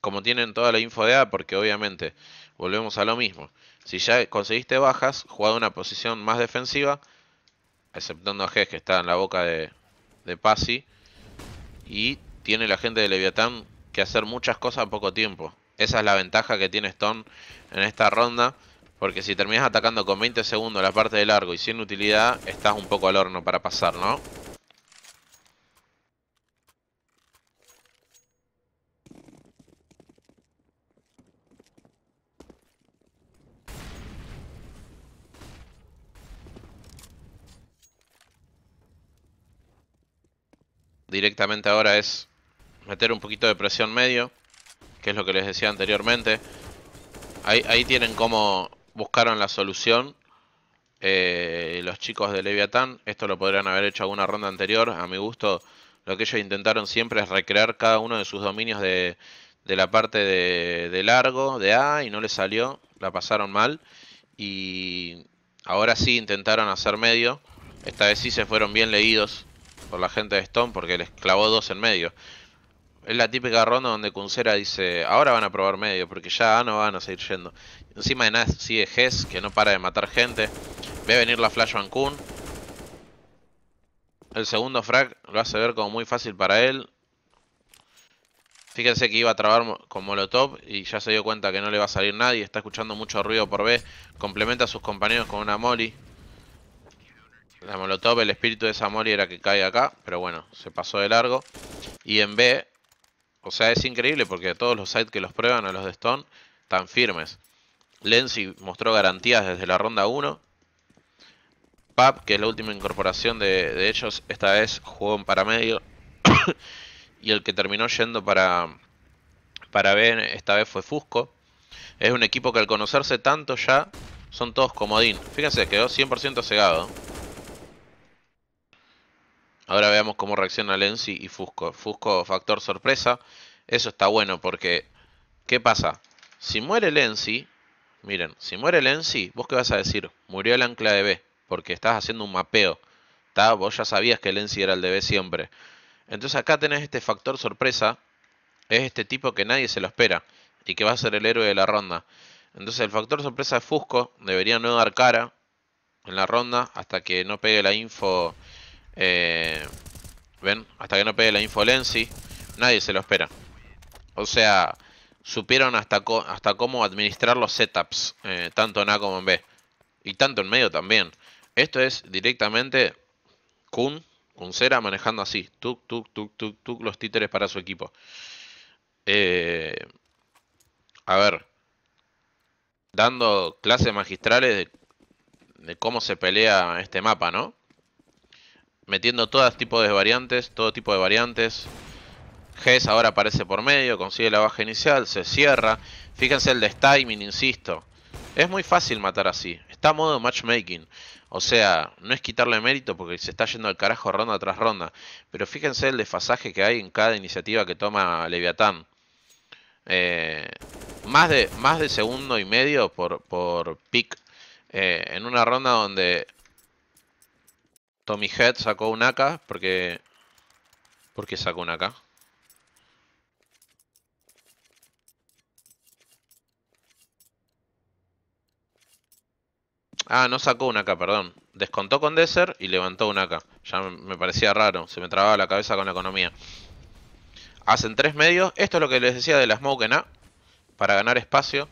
S1: Como tienen toda la info de A, porque obviamente volvemos a lo mismo. Si ya conseguiste bajas, jugad una posición más defensiva, exceptando a G que está en la boca de, de Pasi. Y tiene la gente de Leviatán que hacer muchas cosas a poco tiempo. Esa es la ventaja que tiene Stone en esta ronda. Porque si terminas atacando con 20 segundos la parte de largo y sin utilidad, estás un poco al horno para pasar, ¿no? Directamente ahora es meter un poquito de presión medio, que es lo que les decía anteriormente. Ahí, ahí tienen como buscaron la solución. Eh, los chicos de Leviatán, esto lo podrían haber hecho alguna ronda anterior. A mi gusto, lo que ellos intentaron siempre es recrear cada uno de sus dominios de, de la parte de, de, largo, de A, y no les salió. La pasaron mal. Y ahora sí intentaron hacer medio. Esta vez sí se fueron bien leídos por la gente de Stone porque les clavó dos en medio. Es la típica ronda donde Kuncera dice, ahora van a probar medio, porque ya no van a seguir yendo. Encima de nada sigue Hess, que no para de matar gente. Ve venir la Flash Van Kun. El segundo frag lo hace ver como muy fácil para él. Fíjense que iba a trabar con Molotov y ya se dio cuenta que no le va a salir nadie. Está escuchando mucho ruido por B. Complementa a sus compañeros con una Molly. La Molotov, el espíritu de esa Molly era que cae acá. Pero bueno, se pasó de largo. Y en B o sea, es increíble porque todos los sites que los prueban a los de Stone están firmes. Lenzi mostró garantías desde la ronda 1. Pap, que es la última incorporación de, ellos, esta vez jugó en paramedio. y el que terminó yendo para, para B esta vez fue Fusco. Es un equipo que al conocerse tanto ya son todos comodín. Fíjense, quedó 100% cegado. Ahora veamos cómo reacciona Lenzi y Fusco. Fusco factor sorpresa. Eso está bueno porque... ¿Qué pasa? Si muere Lenzi... Miren, si muere Lenzi, ¿vos qué vas a decir? Murió el ancla de B. Porque estás haciendo un mapeo. ¿Está? Vos ya sabías que Lenzi era el de B siempre. Entonces acá tenés este factor sorpresa. Es este tipo que nadie se lo espera. Y que va a ser el héroe de la ronda. Entonces el factor sorpresa de Fusco debería no dar cara en la ronda hasta que no pegue la info eh, ¿Ven? Hasta que no pegue la info nadie se lo espera. O sea, supieron hasta, hasta cómo administrar los setups, eh, tanto en A como en B. Y tanto en medio también. Esto es directamente Kun, Sera manejando así. Tuk, tuk, tuk, tuk, tuk, los títeres para su equipo. Eh, a ver. Dando clases magistrales de cómo se pelea este mapa, ¿no? metiendo todo tipo de variantes, todo tipo de variantes. Gess ahora aparece por medio, consigue la baja inicial, se cierra. Fíjense el de destiming, insisto. Es muy fácil matar así. Está a modo matchmaking. O sea, no es quitarle mérito porque se está yendo al carajo ronda tras ronda. Pero fíjense el desfasaje que hay en cada iniciativa que toma Leviatán. Eh, más, de, más de segundo y medio por, por pick. Eh, en una ronda donde Tommy Head sacó un AK porque... ¿Por qué sacó un AK? Ah, no sacó un AK, perdón. Descontó con Desert y levantó un AK. Ya me parecía raro, se me trababa la cabeza con la economía. Hacen tres medios. Esto es lo que les decía de la Smoke Para ganar espacio.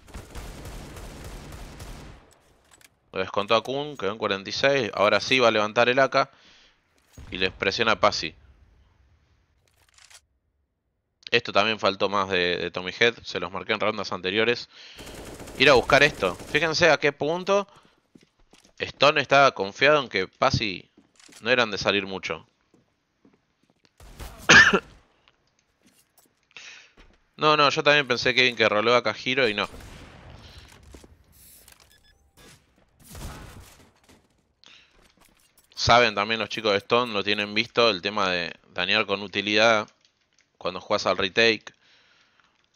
S1: Lo descontó a Kun, quedó en 46. Ahora sí va a levantar el AK. Y les presiona a Pasi. Esto también faltó más de, Tommy Head. Se los marqué en rondas anteriores. Ir a buscar esto. Fíjense a qué punto Stone estaba confiado en que Pasi no eran de salir mucho. no, no, yo también pensé que alguien que roló a Cajiro y no. saben también los chicos de Stone, lo tienen visto, el tema de dañar con utilidad cuando juegas al retake.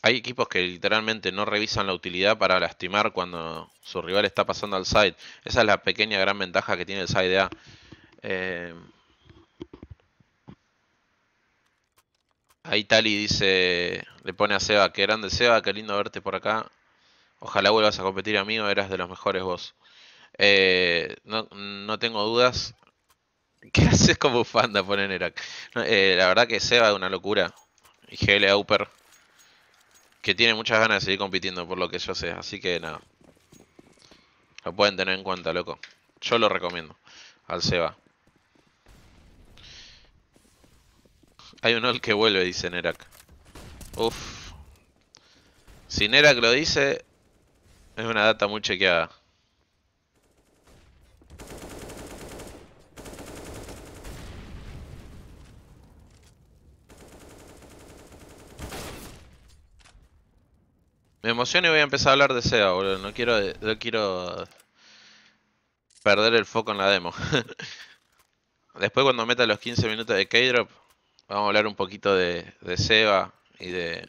S1: Hay equipos que literalmente no revisan la utilidad para lastimar cuando su rival está pasando al side. Esa es la pequeña gran ventaja que tiene el side A. Eh, ahí Tali dice, le pone a Seba, qué grande Seba, qué lindo verte por acá. Ojalá vuelvas a competir amigo, eras de los mejores vos. Eh, no, no, tengo dudas, ¿Qué haces como Fanda? por Nerak? Eh, la verdad que Seba es una locura. Y GL Auper. Que tiene muchas ganas de seguir compitiendo, por lo que yo sé. Así que nada. Lo pueden tener en cuenta, loco. Yo lo recomiendo. Al Seba. Hay un all que vuelve, dice Nerak. Uf. Si Nerak lo dice, es una data muy chequeada. Me emociono y voy a empezar a hablar de Seba, boludo. No quiero, quiero perder el foco en la demo. Después cuando meta los 15 minutos de K-Drop, vamos a hablar un poquito de, de Seba y de,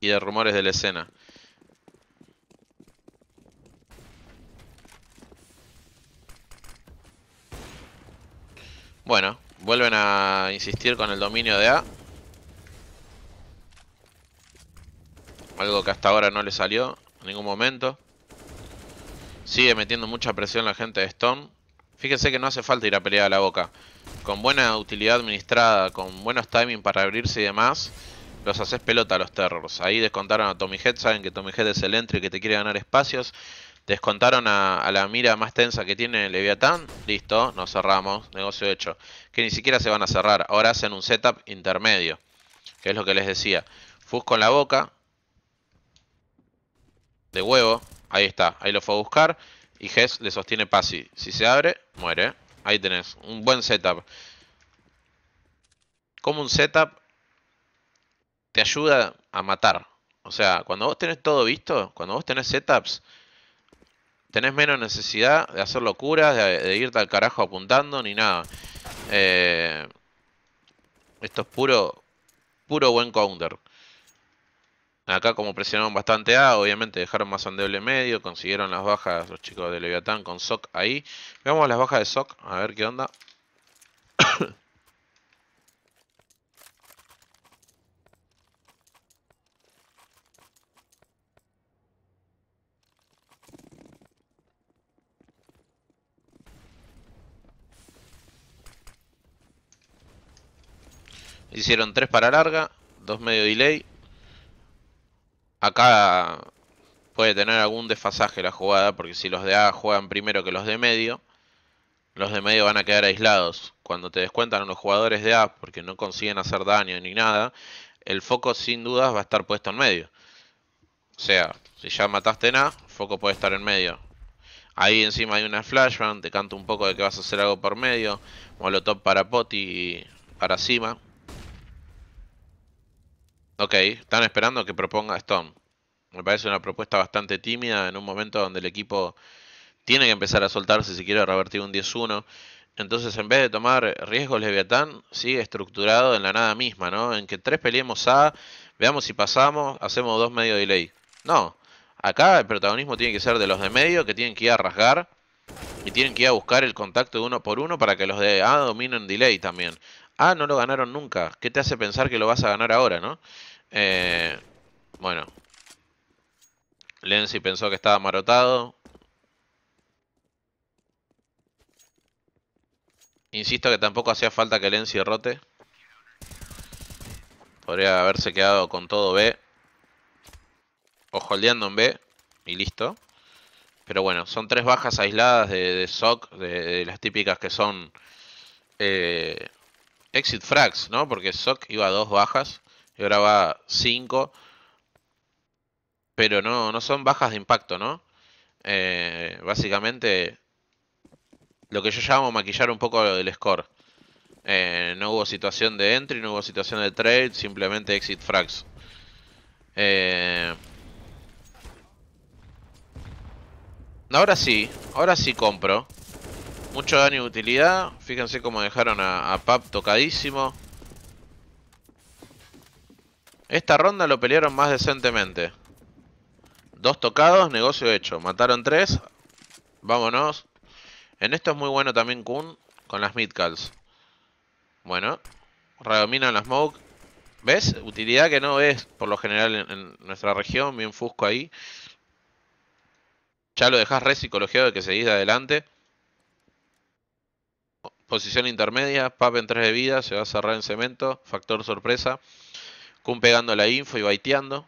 S1: y de rumores de la escena. Bueno, vuelven a insistir con el dominio de A. Algo que hasta ahora no le salió en ningún momento. Sigue metiendo mucha presión la gente de Stone. Fíjense que no hace falta ir a pelear a la boca. Con buena utilidad administrada, con buenos timing para abrirse y demás, los haces pelota a los Terrors. Ahí descontaron a Tommy Head, saben que Tommy Head es el entry que te quiere ganar espacios. Descontaron a, la mira más tensa que tiene Leviatán. Listo, nos cerramos. Negocio hecho. Que ni siquiera se van a cerrar. Ahora hacen un setup intermedio. Que es lo que les decía. Fus con la boca, de huevo. Ahí está. Ahí lo fue a buscar. Y Hess le sostiene Pasi. Si se abre, muere. ¿eh? Ahí tenés. Un buen setup. Como un setup te ayuda a matar. O sea, cuando vos tenés todo visto, cuando vos tenés setups, tenés menos necesidad de hacer locuras, de, irte al carajo apuntando, ni nada. Eh, esto es puro, puro buen counter. Acá como presionaron bastante A, obviamente dejaron más andeble medio, consiguieron las bajas los chicos de Leviatán con SOC ahí. Veamos las bajas de SOC, a ver qué onda. Hicieron 3 para larga, 2 medio delay, Acá puede tener algún desfasaje la jugada, porque si los de A juegan primero que los de medio, los de medio van a quedar aislados. Cuando te descuentan los jugadores de A, porque no consiguen hacer daño ni nada, el foco sin dudas va a estar puesto en medio. O sea, si ya mataste en A, el foco puede estar en medio. Ahí encima hay una flashbang, te canto un poco de que vas a hacer algo por medio. Molotov para Poti y para Cima. Ok, están esperando que proponga Stone. Me parece una propuesta bastante tímida en un momento donde el equipo tiene que empezar a soltarse si quiere revertir un 10-1. Entonces, en vez de tomar riesgos, Leviatán sigue estructurado en la nada misma, ¿no? En que tres peleemos A, veamos si pasamos, hacemos dos medio delay. No, acá el protagonismo tiene que ser de los de medio, que tienen que ir a rasgar y tienen que ir a buscar el contacto de uno por uno para que los de A dominen delay también. A no lo ganaron nunca. ¿Qué te hace pensar que lo vas a ganar ahora, no? Eh, bueno. Lenzi pensó que estaba marotado. Insisto que tampoco hacía falta que Lenzi rote. Podría haberse quedado con todo B. O holdeando en B. Y listo. Pero bueno, son tres bajas aisladas de, de De, las típicas que son... Eh, exit frags, ¿no? Porque SOC iba a dos bajas y ahora va 5. Pero no, son bajas de impacto, ¿no? Eh, básicamente, lo que yo llamo maquillar un poco del score. Eh, no hubo situación de entry, no hubo situación de trade, simplemente exit frags. Eh, ahora sí, ahora sí compro. Mucho daño y utilidad. Fíjense cómo dejaron a, a Pap tocadísimo. Esta ronda lo pelearon más decentemente. Dos tocados, negocio hecho. Mataron tres. Vámonos. En esto es muy bueno también Kun con las midcalls. Bueno. Redominan la smoke. ¿Ves? Utilidad que no es por lo general en, nuestra región. Bien fusco ahí. Ya lo dejas re psicologiado de que seguís de adelante. Posición intermedia. Pap en tres de vida. Se va a cerrar en cemento. Factor sorpresa. Kun pegando la info y baiteando.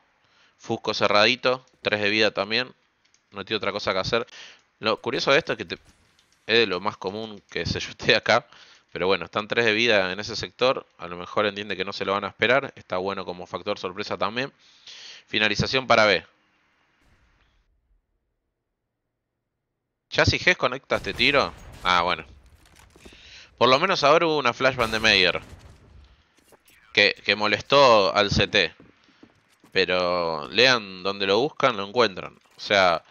S1: Fusco cerradito. 3 de vida también. No tiene otra cosa que hacer. Lo curioso de esto es que es de lo más común que se esté acá. Pero bueno, están 3 de vida en ese sector. A lo mejor entiende que no se lo van a esperar. Está bueno como factor sorpresa también. Finalización para B. ¿Ya G conecta este tiro? Ah, bueno. Por lo menos ahora hubo una flashbang de Meyer que, molestó al CT. Pero lean donde lo buscan, lo encuentran. O sea,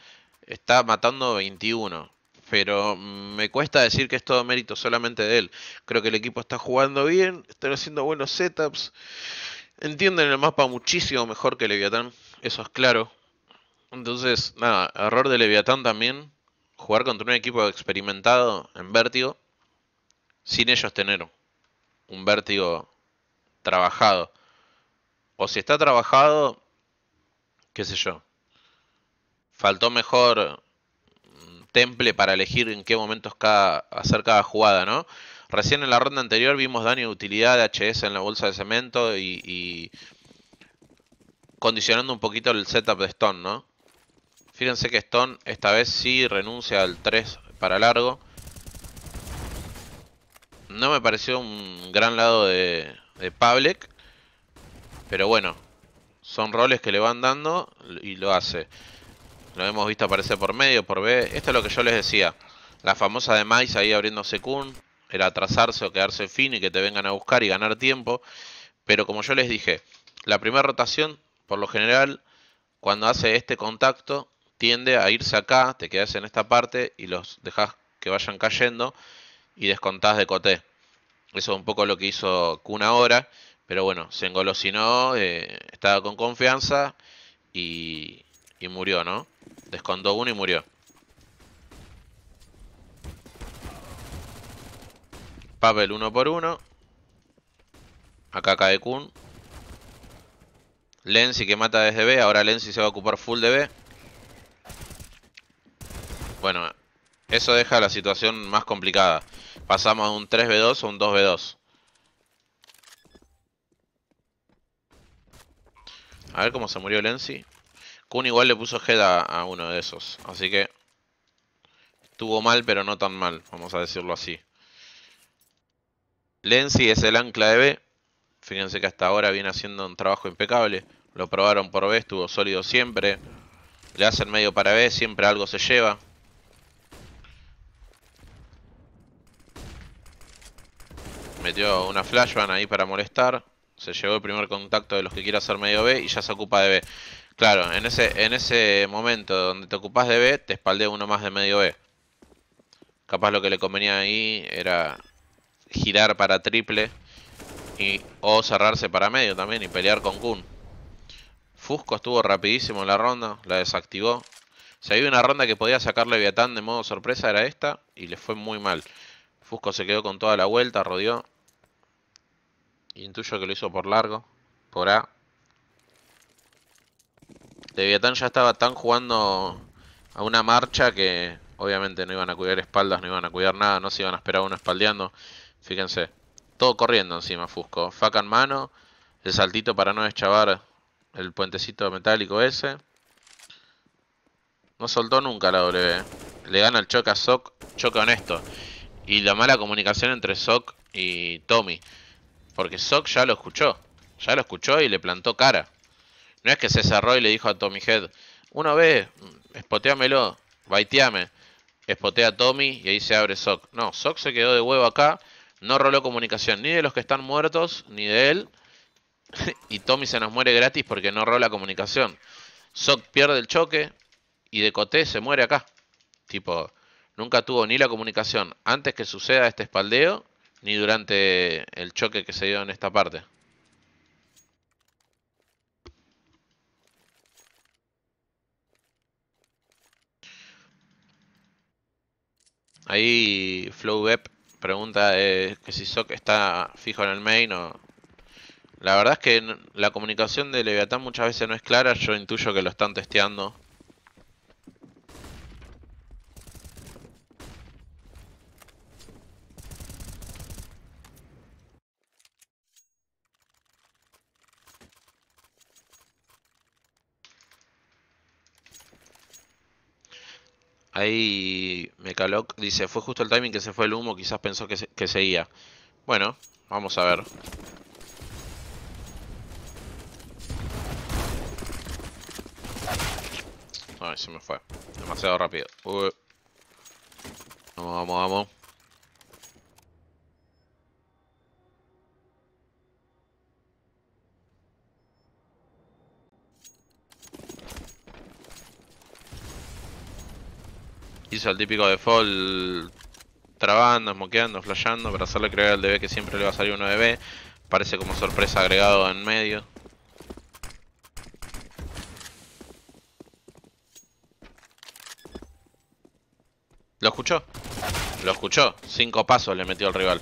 S1: está matando 21. Pero me cuesta decir que es todo mérito solamente de él. Creo que el equipo está jugando bien, están haciendo buenos setups. Entienden el mapa muchísimo mejor que Leviatán, eso es claro. Entonces, nada, error de Leviatán también. Jugar contra un equipo experimentado en vértigo, sin ellos tener un vértigo trabajado. O si está trabajado, qué sé yo. Faltó mejor mm, temple para elegir en qué momentos cada, hacer cada jugada, ¿no? Recién en la ronda anterior vimos daño de utilidad de HS en la bolsa de cemento y, condicionando un poquito el setup de Stone, ¿no? Fíjense que Stone esta vez sí renuncia al 3 para largo. No me pareció un gran lado de, de eh, Pavlek. Pero bueno, son roles que le van dando y lo hace. Lo hemos visto aparecer por medio, por B. Esto es lo que yo les decía. La famosa de Mais ahí abriéndose Kun. Era atrasarse o quedarse fin y que te vengan a buscar y ganar tiempo. Pero como yo les dije, la primera rotación, por lo general, cuando hace este contacto, tiende a irse acá, te quedas en esta parte y los dejas que vayan cayendo y descontás de coté. Eso es un poco lo que hizo Kun ahora, pero bueno, se engolosinó, eh, estaba con confianza y, y murió, ¿no? Descontó uno y murió. Pavel uno por uno. Acá cae Kun. Lenzi que mata desde B. Ahora Lenzi se va a ocupar full de B. Bueno, eso deja la situación más complicada. Pasamos a un 3v2 o un 2v2. A ver cómo se murió Lenzi. Kun igual le puso head a, a uno de esos. Así que... Estuvo mal, pero no tan mal. Vamos a decirlo así. Lenzi es el ancla de B. Fíjense que hasta ahora viene haciendo un trabajo impecable. Lo probaron por B, estuvo sólido siempre. Le hacen medio para B, siempre algo se lleva. Metió una flashbang ahí para molestar. Se llevó el primer contacto de los que quiera hacer medio B y ya se ocupa de B. Claro, en ese, en ese momento donde te ocupás de B, te espalde uno más de medio B. Capaz lo que le convenía ahí era girar para triple y, o cerrarse para medio también y pelear con Kun. Fusco estuvo rapidísimo en la ronda, la desactivó. Si había una ronda que podía sacar Leviatán de modo sorpresa era esta y le fue muy mal. Fusco se quedó con toda la vuelta, rodeó. Intuyo que lo hizo por largo. Por A. Deviatán ya estaba tan jugando a una marcha que obviamente no iban a cuidar espaldas, no iban a cuidar nada, no se iban a esperar a uno espaldeando. Fíjense, todo corriendo encima Fusco. Faca en mano, el saltito para no deschavar el puentecito metálico ese. No soltó nunca la W. Eh. Le gana el choque a Sok, choque honesto. Y la mala comunicación entre Sok y Tommy. Porque Sock ya lo escuchó. Ya lo escuchó y le plantó cara. No es que se cerró y le dijo a Tommy Head, una vez, mm, espoteamelo, baiteame. Espotea a Tommy y ahí se abre Sock. No, Sock se quedó de huevo acá. No roló comunicación ni de los que están muertos, ni de él. y Tommy se nos muere gratis porque no rola comunicación. Sock pierde el choque y de Coté se muere acá. Tipo, nunca tuvo ni la comunicación antes que suceda este espaldeo ni durante el choque que se dio en esta parte. Ahí web pregunta eh, que si Sock está fijo en el main o... La verdad es que la comunicación de Leviatán muchas veces no es clara, yo intuyo que lo están testeando. Ahí caló, dice, fue justo el timing que se fue el humo, quizás pensó que, seguía. Bueno, vamos a ver. Ay, se me fue. Demasiado rápido. Vamos, vamos, vamos. hizo el típico default trabando, moqueando, flasheando para hacerle creer al DB que siempre le va a salir uno de Parece como sorpresa agregado en medio. ¿Lo escuchó? Lo escuchó. Cinco pasos le metió al rival.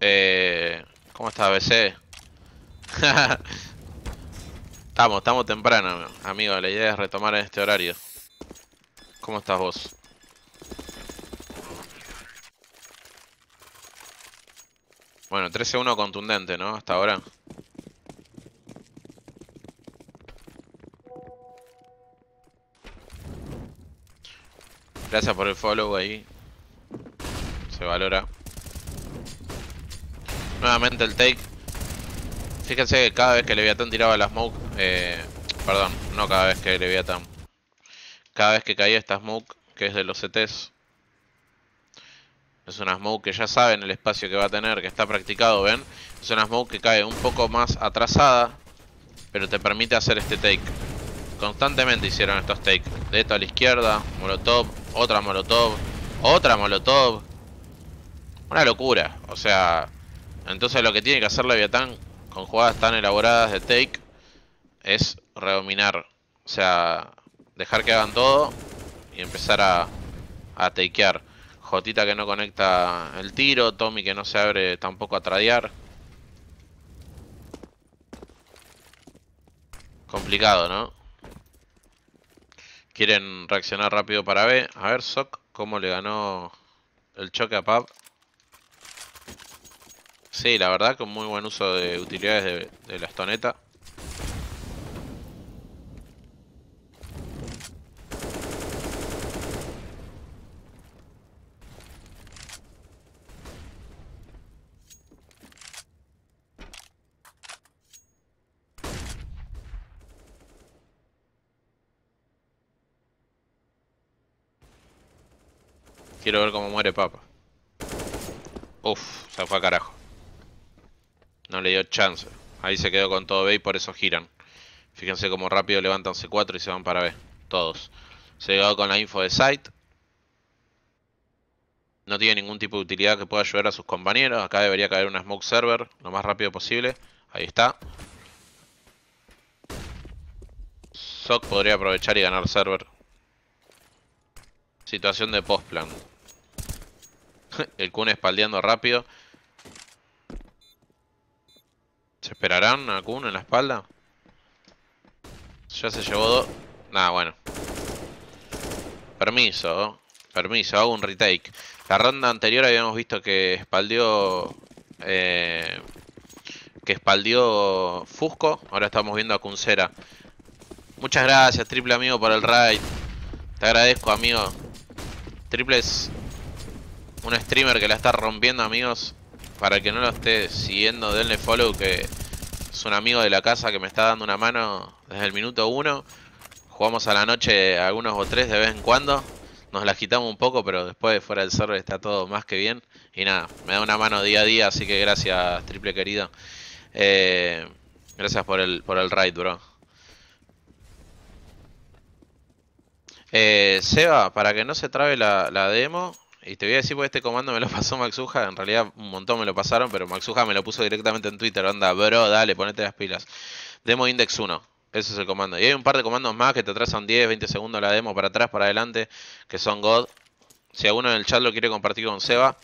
S1: Eh, ¿Cómo está BC? estamos, estamos temprano, amigo. La idea es retomar este horario. ¿Cómo estás vos? Bueno, 13-1 contundente, ¿no? Hasta ahora. Gracias por el follow ahí. Se valora. Nuevamente el take. Fíjense que cada vez que Leviatán tiraba la smoke... Eh, perdón, no cada vez que Leviatán. Cada vez que cae esta smoke, que es de los CTs. E es una smoke que ya saben el espacio que va a tener, que está practicado, ¿ven? Es una smoke que cae un poco más atrasada, pero te permite hacer este take. Constantemente hicieron estos takes. De esto a la izquierda, molotov, otra molotov, otra molotov. Una locura, o sea... Entonces lo que tiene que hacer Leviatán con jugadas tan elaboradas de take es redominar. O sea, Dejar que hagan todo y empezar a, a takear. Jotita que no conecta el tiro, Tommy que no se abre tampoco a tradear. Complicado, ¿no? Quieren reaccionar rápido para B. A ver, Sok, cómo le ganó el choque a Pab. Sí, la verdad, con muy buen uso de utilidades de, de la estoneta. Quiero ver cómo muere Papa. Uf, se fue a carajo. No le dio chance. Ahí se quedó con todo B y por eso giran. Fíjense cómo rápido levantan C4 y se van para B. Todos. Se llegado con la info de site. No tiene ningún tipo de utilidad que pueda ayudar a sus compañeros. Acá debería caer una smoke server lo más rápido posible. Ahí está. Sock podría aprovechar y ganar server. Situación de post plan. El Kun espaldeando rápido. ¿Se esperarán a Kun en la espalda? Ya se llevó dos. Nada, bueno. Permiso, permiso, hago un retake. La ronda anterior habíamos visto que espaldeó. Eh, que espaldeó Fusco. Ahora estamos viendo a Kuncera. Muchas gracias, triple amigo, por el raid. Te agradezco, amigo. Triples un streamer que la está rompiendo, amigos. Para el que no lo esté siguiendo, denle follow, que es un amigo de la casa que me está dando una mano desde el minuto uno. Jugamos a la noche algunos o tres de vez en cuando. Nos las quitamos un poco, pero después fuera del server está todo más que bien. Y nada, me da una mano día a día, así que gracias, triple querido. Eh, gracias por el, por el raid, bro. Eh, Seba, para que no se trabe la, la demo, y te voy a decir, porque este comando me lo pasó Maxuja. En realidad, un montón me lo pasaron, pero Maxuja me lo puso directamente en Twitter. anda bro, dale, ponete las pilas. Demo index 1. Ese es el comando. Y hay un par de comandos más que te atrasan 10, 20 segundos la demo para atrás, para adelante, que son God. Si alguno en el chat lo quiere compartir con Seba,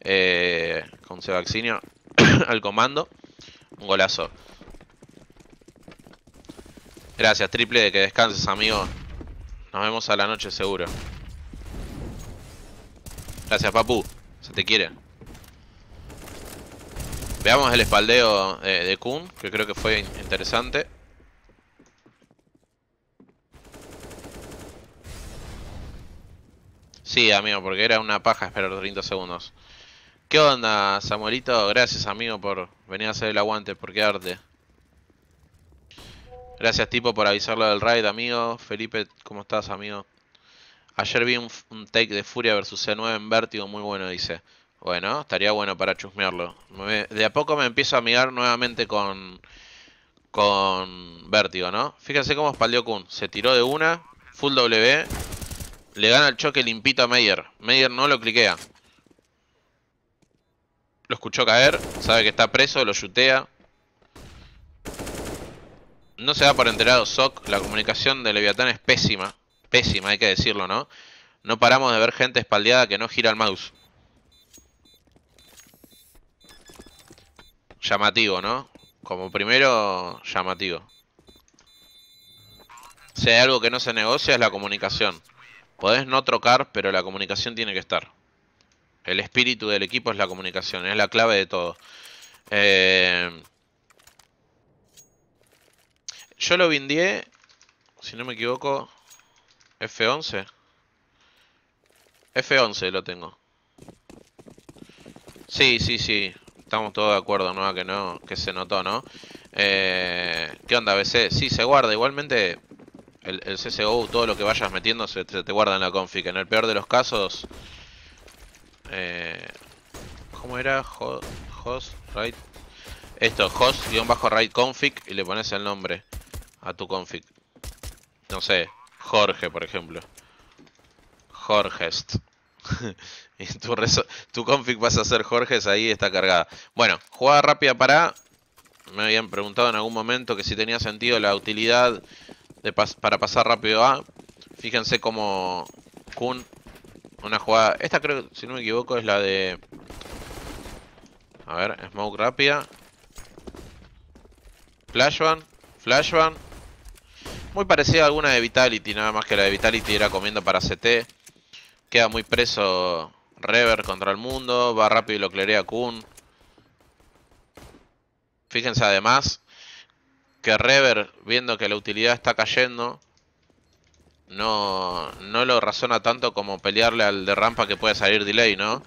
S1: eh, con Sebaxinio, al comando, un golazo. Gracias, triple, que descanses, amigo. Nos vemos a la noche seguro. Gracias, papu. Se te quiere. Veamos el espaldeo eh, de Kun, que creo que fue interesante. Sí, amigo, porque era una paja esperar 30 segundos. ¿Qué onda, Samuelito? Gracias, amigo, por venir a hacer el aguante, por quedarte. Gracias, tipo, por avisarlo del raid, amigo. Felipe, ¿cómo estás, amigo? Ayer vi un, take de Furia versus C9 en Vértigo muy bueno, dice. Bueno, estaría bueno para chusmearlo. de a poco me empiezo a mirar nuevamente con, con Vértigo, ¿no? Fíjense cómo espaldeó Kun. Se tiró de una, full W. Le gana el choque limpito a Meyer. Meyer no lo cliquea. Lo escuchó caer, sabe que está preso, lo yutea. No se da por enterado Sok, la comunicación de Leviatán es pésima pésima, hay que decirlo, ¿no? No paramos de ver gente espaldeada que no gira el mouse. Llamativo, ¿no? Como primero, llamativo. Si hay algo que no se negocia es la comunicación. Podés no trocar, pero la comunicación tiene que estar. El espíritu del equipo es la comunicación, es la clave de todo. Eh, yo lo vindié, si no me equivoco, F11. F11 lo tengo. Sí, sí, sí. Estamos todos de acuerdo, ¿no? Que no, que se notó, ¿no? Eh, ¿Qué onda, BC? Si, se guarda. Igualmente, el, el todo lo que vayas metiendo, se te, guarda en la config. En el peor de los casos... Eh, ¿Cómo era? Host, host, right... Esto, host-right config y le pones el nombre a tu config. No sé, Jorge, por ejemplo. Jorge y tu, config vas a ser Jorge, ahí está cargada. Bueno, jugada rápida para... Me habían preguntado en algún momento que si tenía sentido la utilidad de para pasar rápido a... Fíjense como Kun, una jugada... Esta creo, si no me equivoco, es la de... A ver, smoke rápida. Flashbang, flashbang, muy parecida a alguna de Vitality, nada más que la de Vitality era comiendo para CT. Queda muy preso Rever contra el mundo, va rápido y lo clarea Kun. Fíjense además que Rever, viendo que la utilidad está cayendo, no, no lo razona tanto como pelearle al de rampa que puede salir delay, ¿no?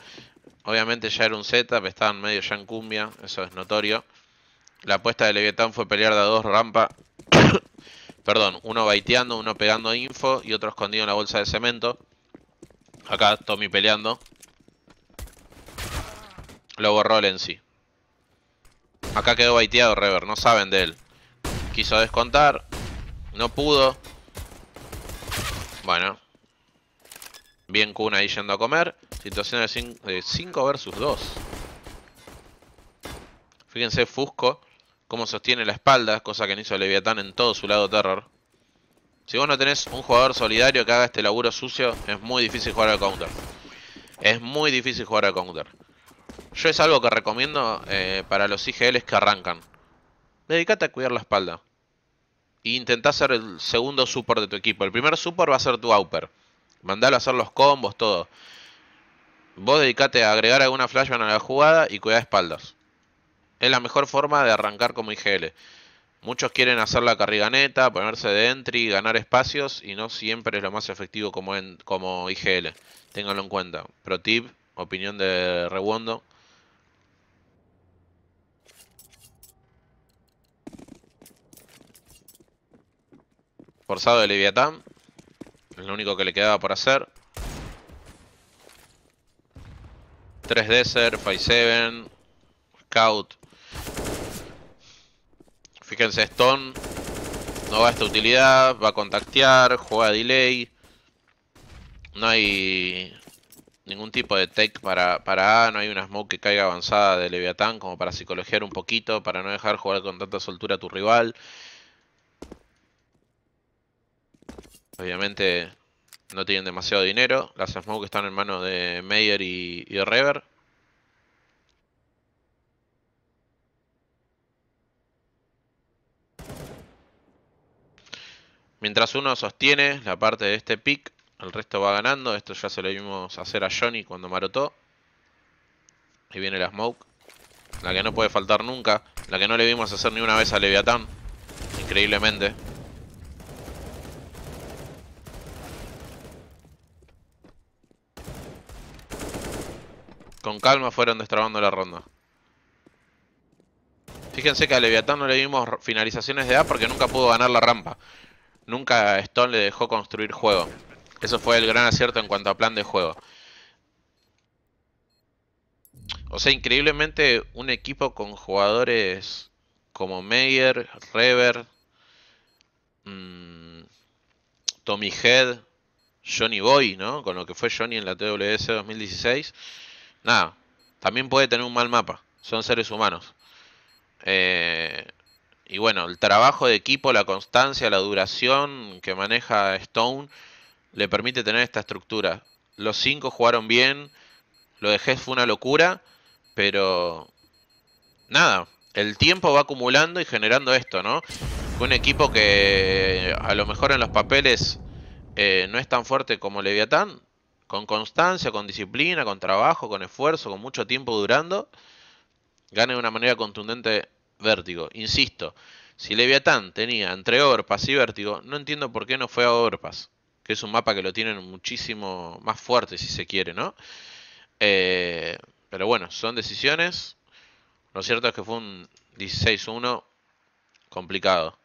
S1: Obviamente ya era un setup, estaban medio ya en cumbia, eso es notorio. La apuesta de Leviatán fue pelear de a dos rampa Perdón, uno baiteando, uno pegando info y otro escondido en la bolsa de cemento. Acá Tommy peleando. Roll en sí. Acá quedó baiteado Rever, no saben de él. Quiso descontar. No pudo. Bueno. Bien Kun ahí yendo a comer. Situación de 5 versus 2. Fíjense Fusco cómo sostiene la espalda, cosa que no hizo Leviatán en todo su lado terror. Si vos no tenés un jugador solidario que haga este laburo sucio, es muy difícil jugar al counter. Es muy difícil jugar al counter. Yo es algo que recomiendo eh, para los IGLs que arrancan. Dedícate a cuidar la espalda. E intenta ser el segundo support de tu equipo. El primer support va a ser tu Auper. Mandalo a hacer los combos, todo. Vos dedicate a agregar alguna flashbang a la jugada y cuidar espaldas. Es la mejor forma de arrancar como IGL. Muchos quieren hacer la carriganeta, ponerse de entry, ganar espacios y no siempre es lo más efectivo como, como IGL. Ténganlo en cuenta. Pro tip, opinión de Rewondo. Forzado de Leviatán. Es lo único que le quedaba por hacer. 3 Desert, 5-7, Scout, Fíjense, Stone no va a esta utilidad, va a contactear, juega delay. No hay ningún tipo de tech para, para A, no hay una smoke que caiga avanzada de Leviatán como para psicologiar un poquito, para no dejar jugar con tanta soltura a tu rival. Obviamente no tienen demasiado dinero, las smoke están en manos de Meyer y, y Rever. Mientras uno sostiene la parte de este pick, el resto va ganando. Esto ya se lo vimos hacer a Johnny cuando marotó. Ahí viene la Smoke. La que no puede faltar nunca. La que no le vimos hacer ni una vez a Leviatán. Increíblemente. Con calma fueron destrabando la ronda. Fíjense que a Leviatán no le vimos finalizaciones de A porque nunca pudo ganar la rampa. Nunca Stone le dejó construir juego. Eso fue el gran acierto en cuanto a plan de juego. O sea, increíblemente un equipo con jugadores como Meyer, Rever, mm, Tommy Head, Johnny Boy, ¿no? Con lo que fue Johnny en la TWS 2016. Nada, también puede tener un mal mapa. Son seres humanos. Eh, y bueno, el trabajo de equipo, la constancia, la duración que maneja Stone le permite tener esta estructura. Los cinco jugaron bien, lo de Hess fue una locura, pero nada, el tiempo va acumulando y generando esto, ¿no? Un equipo que a lo mejor en los papeles eh, no es tan fuerte como Leviatán, con constancia, con disciplina, con trabajo, con esfuerzo, con mucho tiempo durando, gana de una manera contundente Vértigo. Insisto, si Leviatán tenía entre Orpas y Vértigo, no entiendo por qué no fue a Orpas, que es un mapa que lo tienen muchísimo más fuerte si se quiere, ¿no? Eh, pero bueno, son decisiones. Lo cierto es que fue un 16-1 complicado.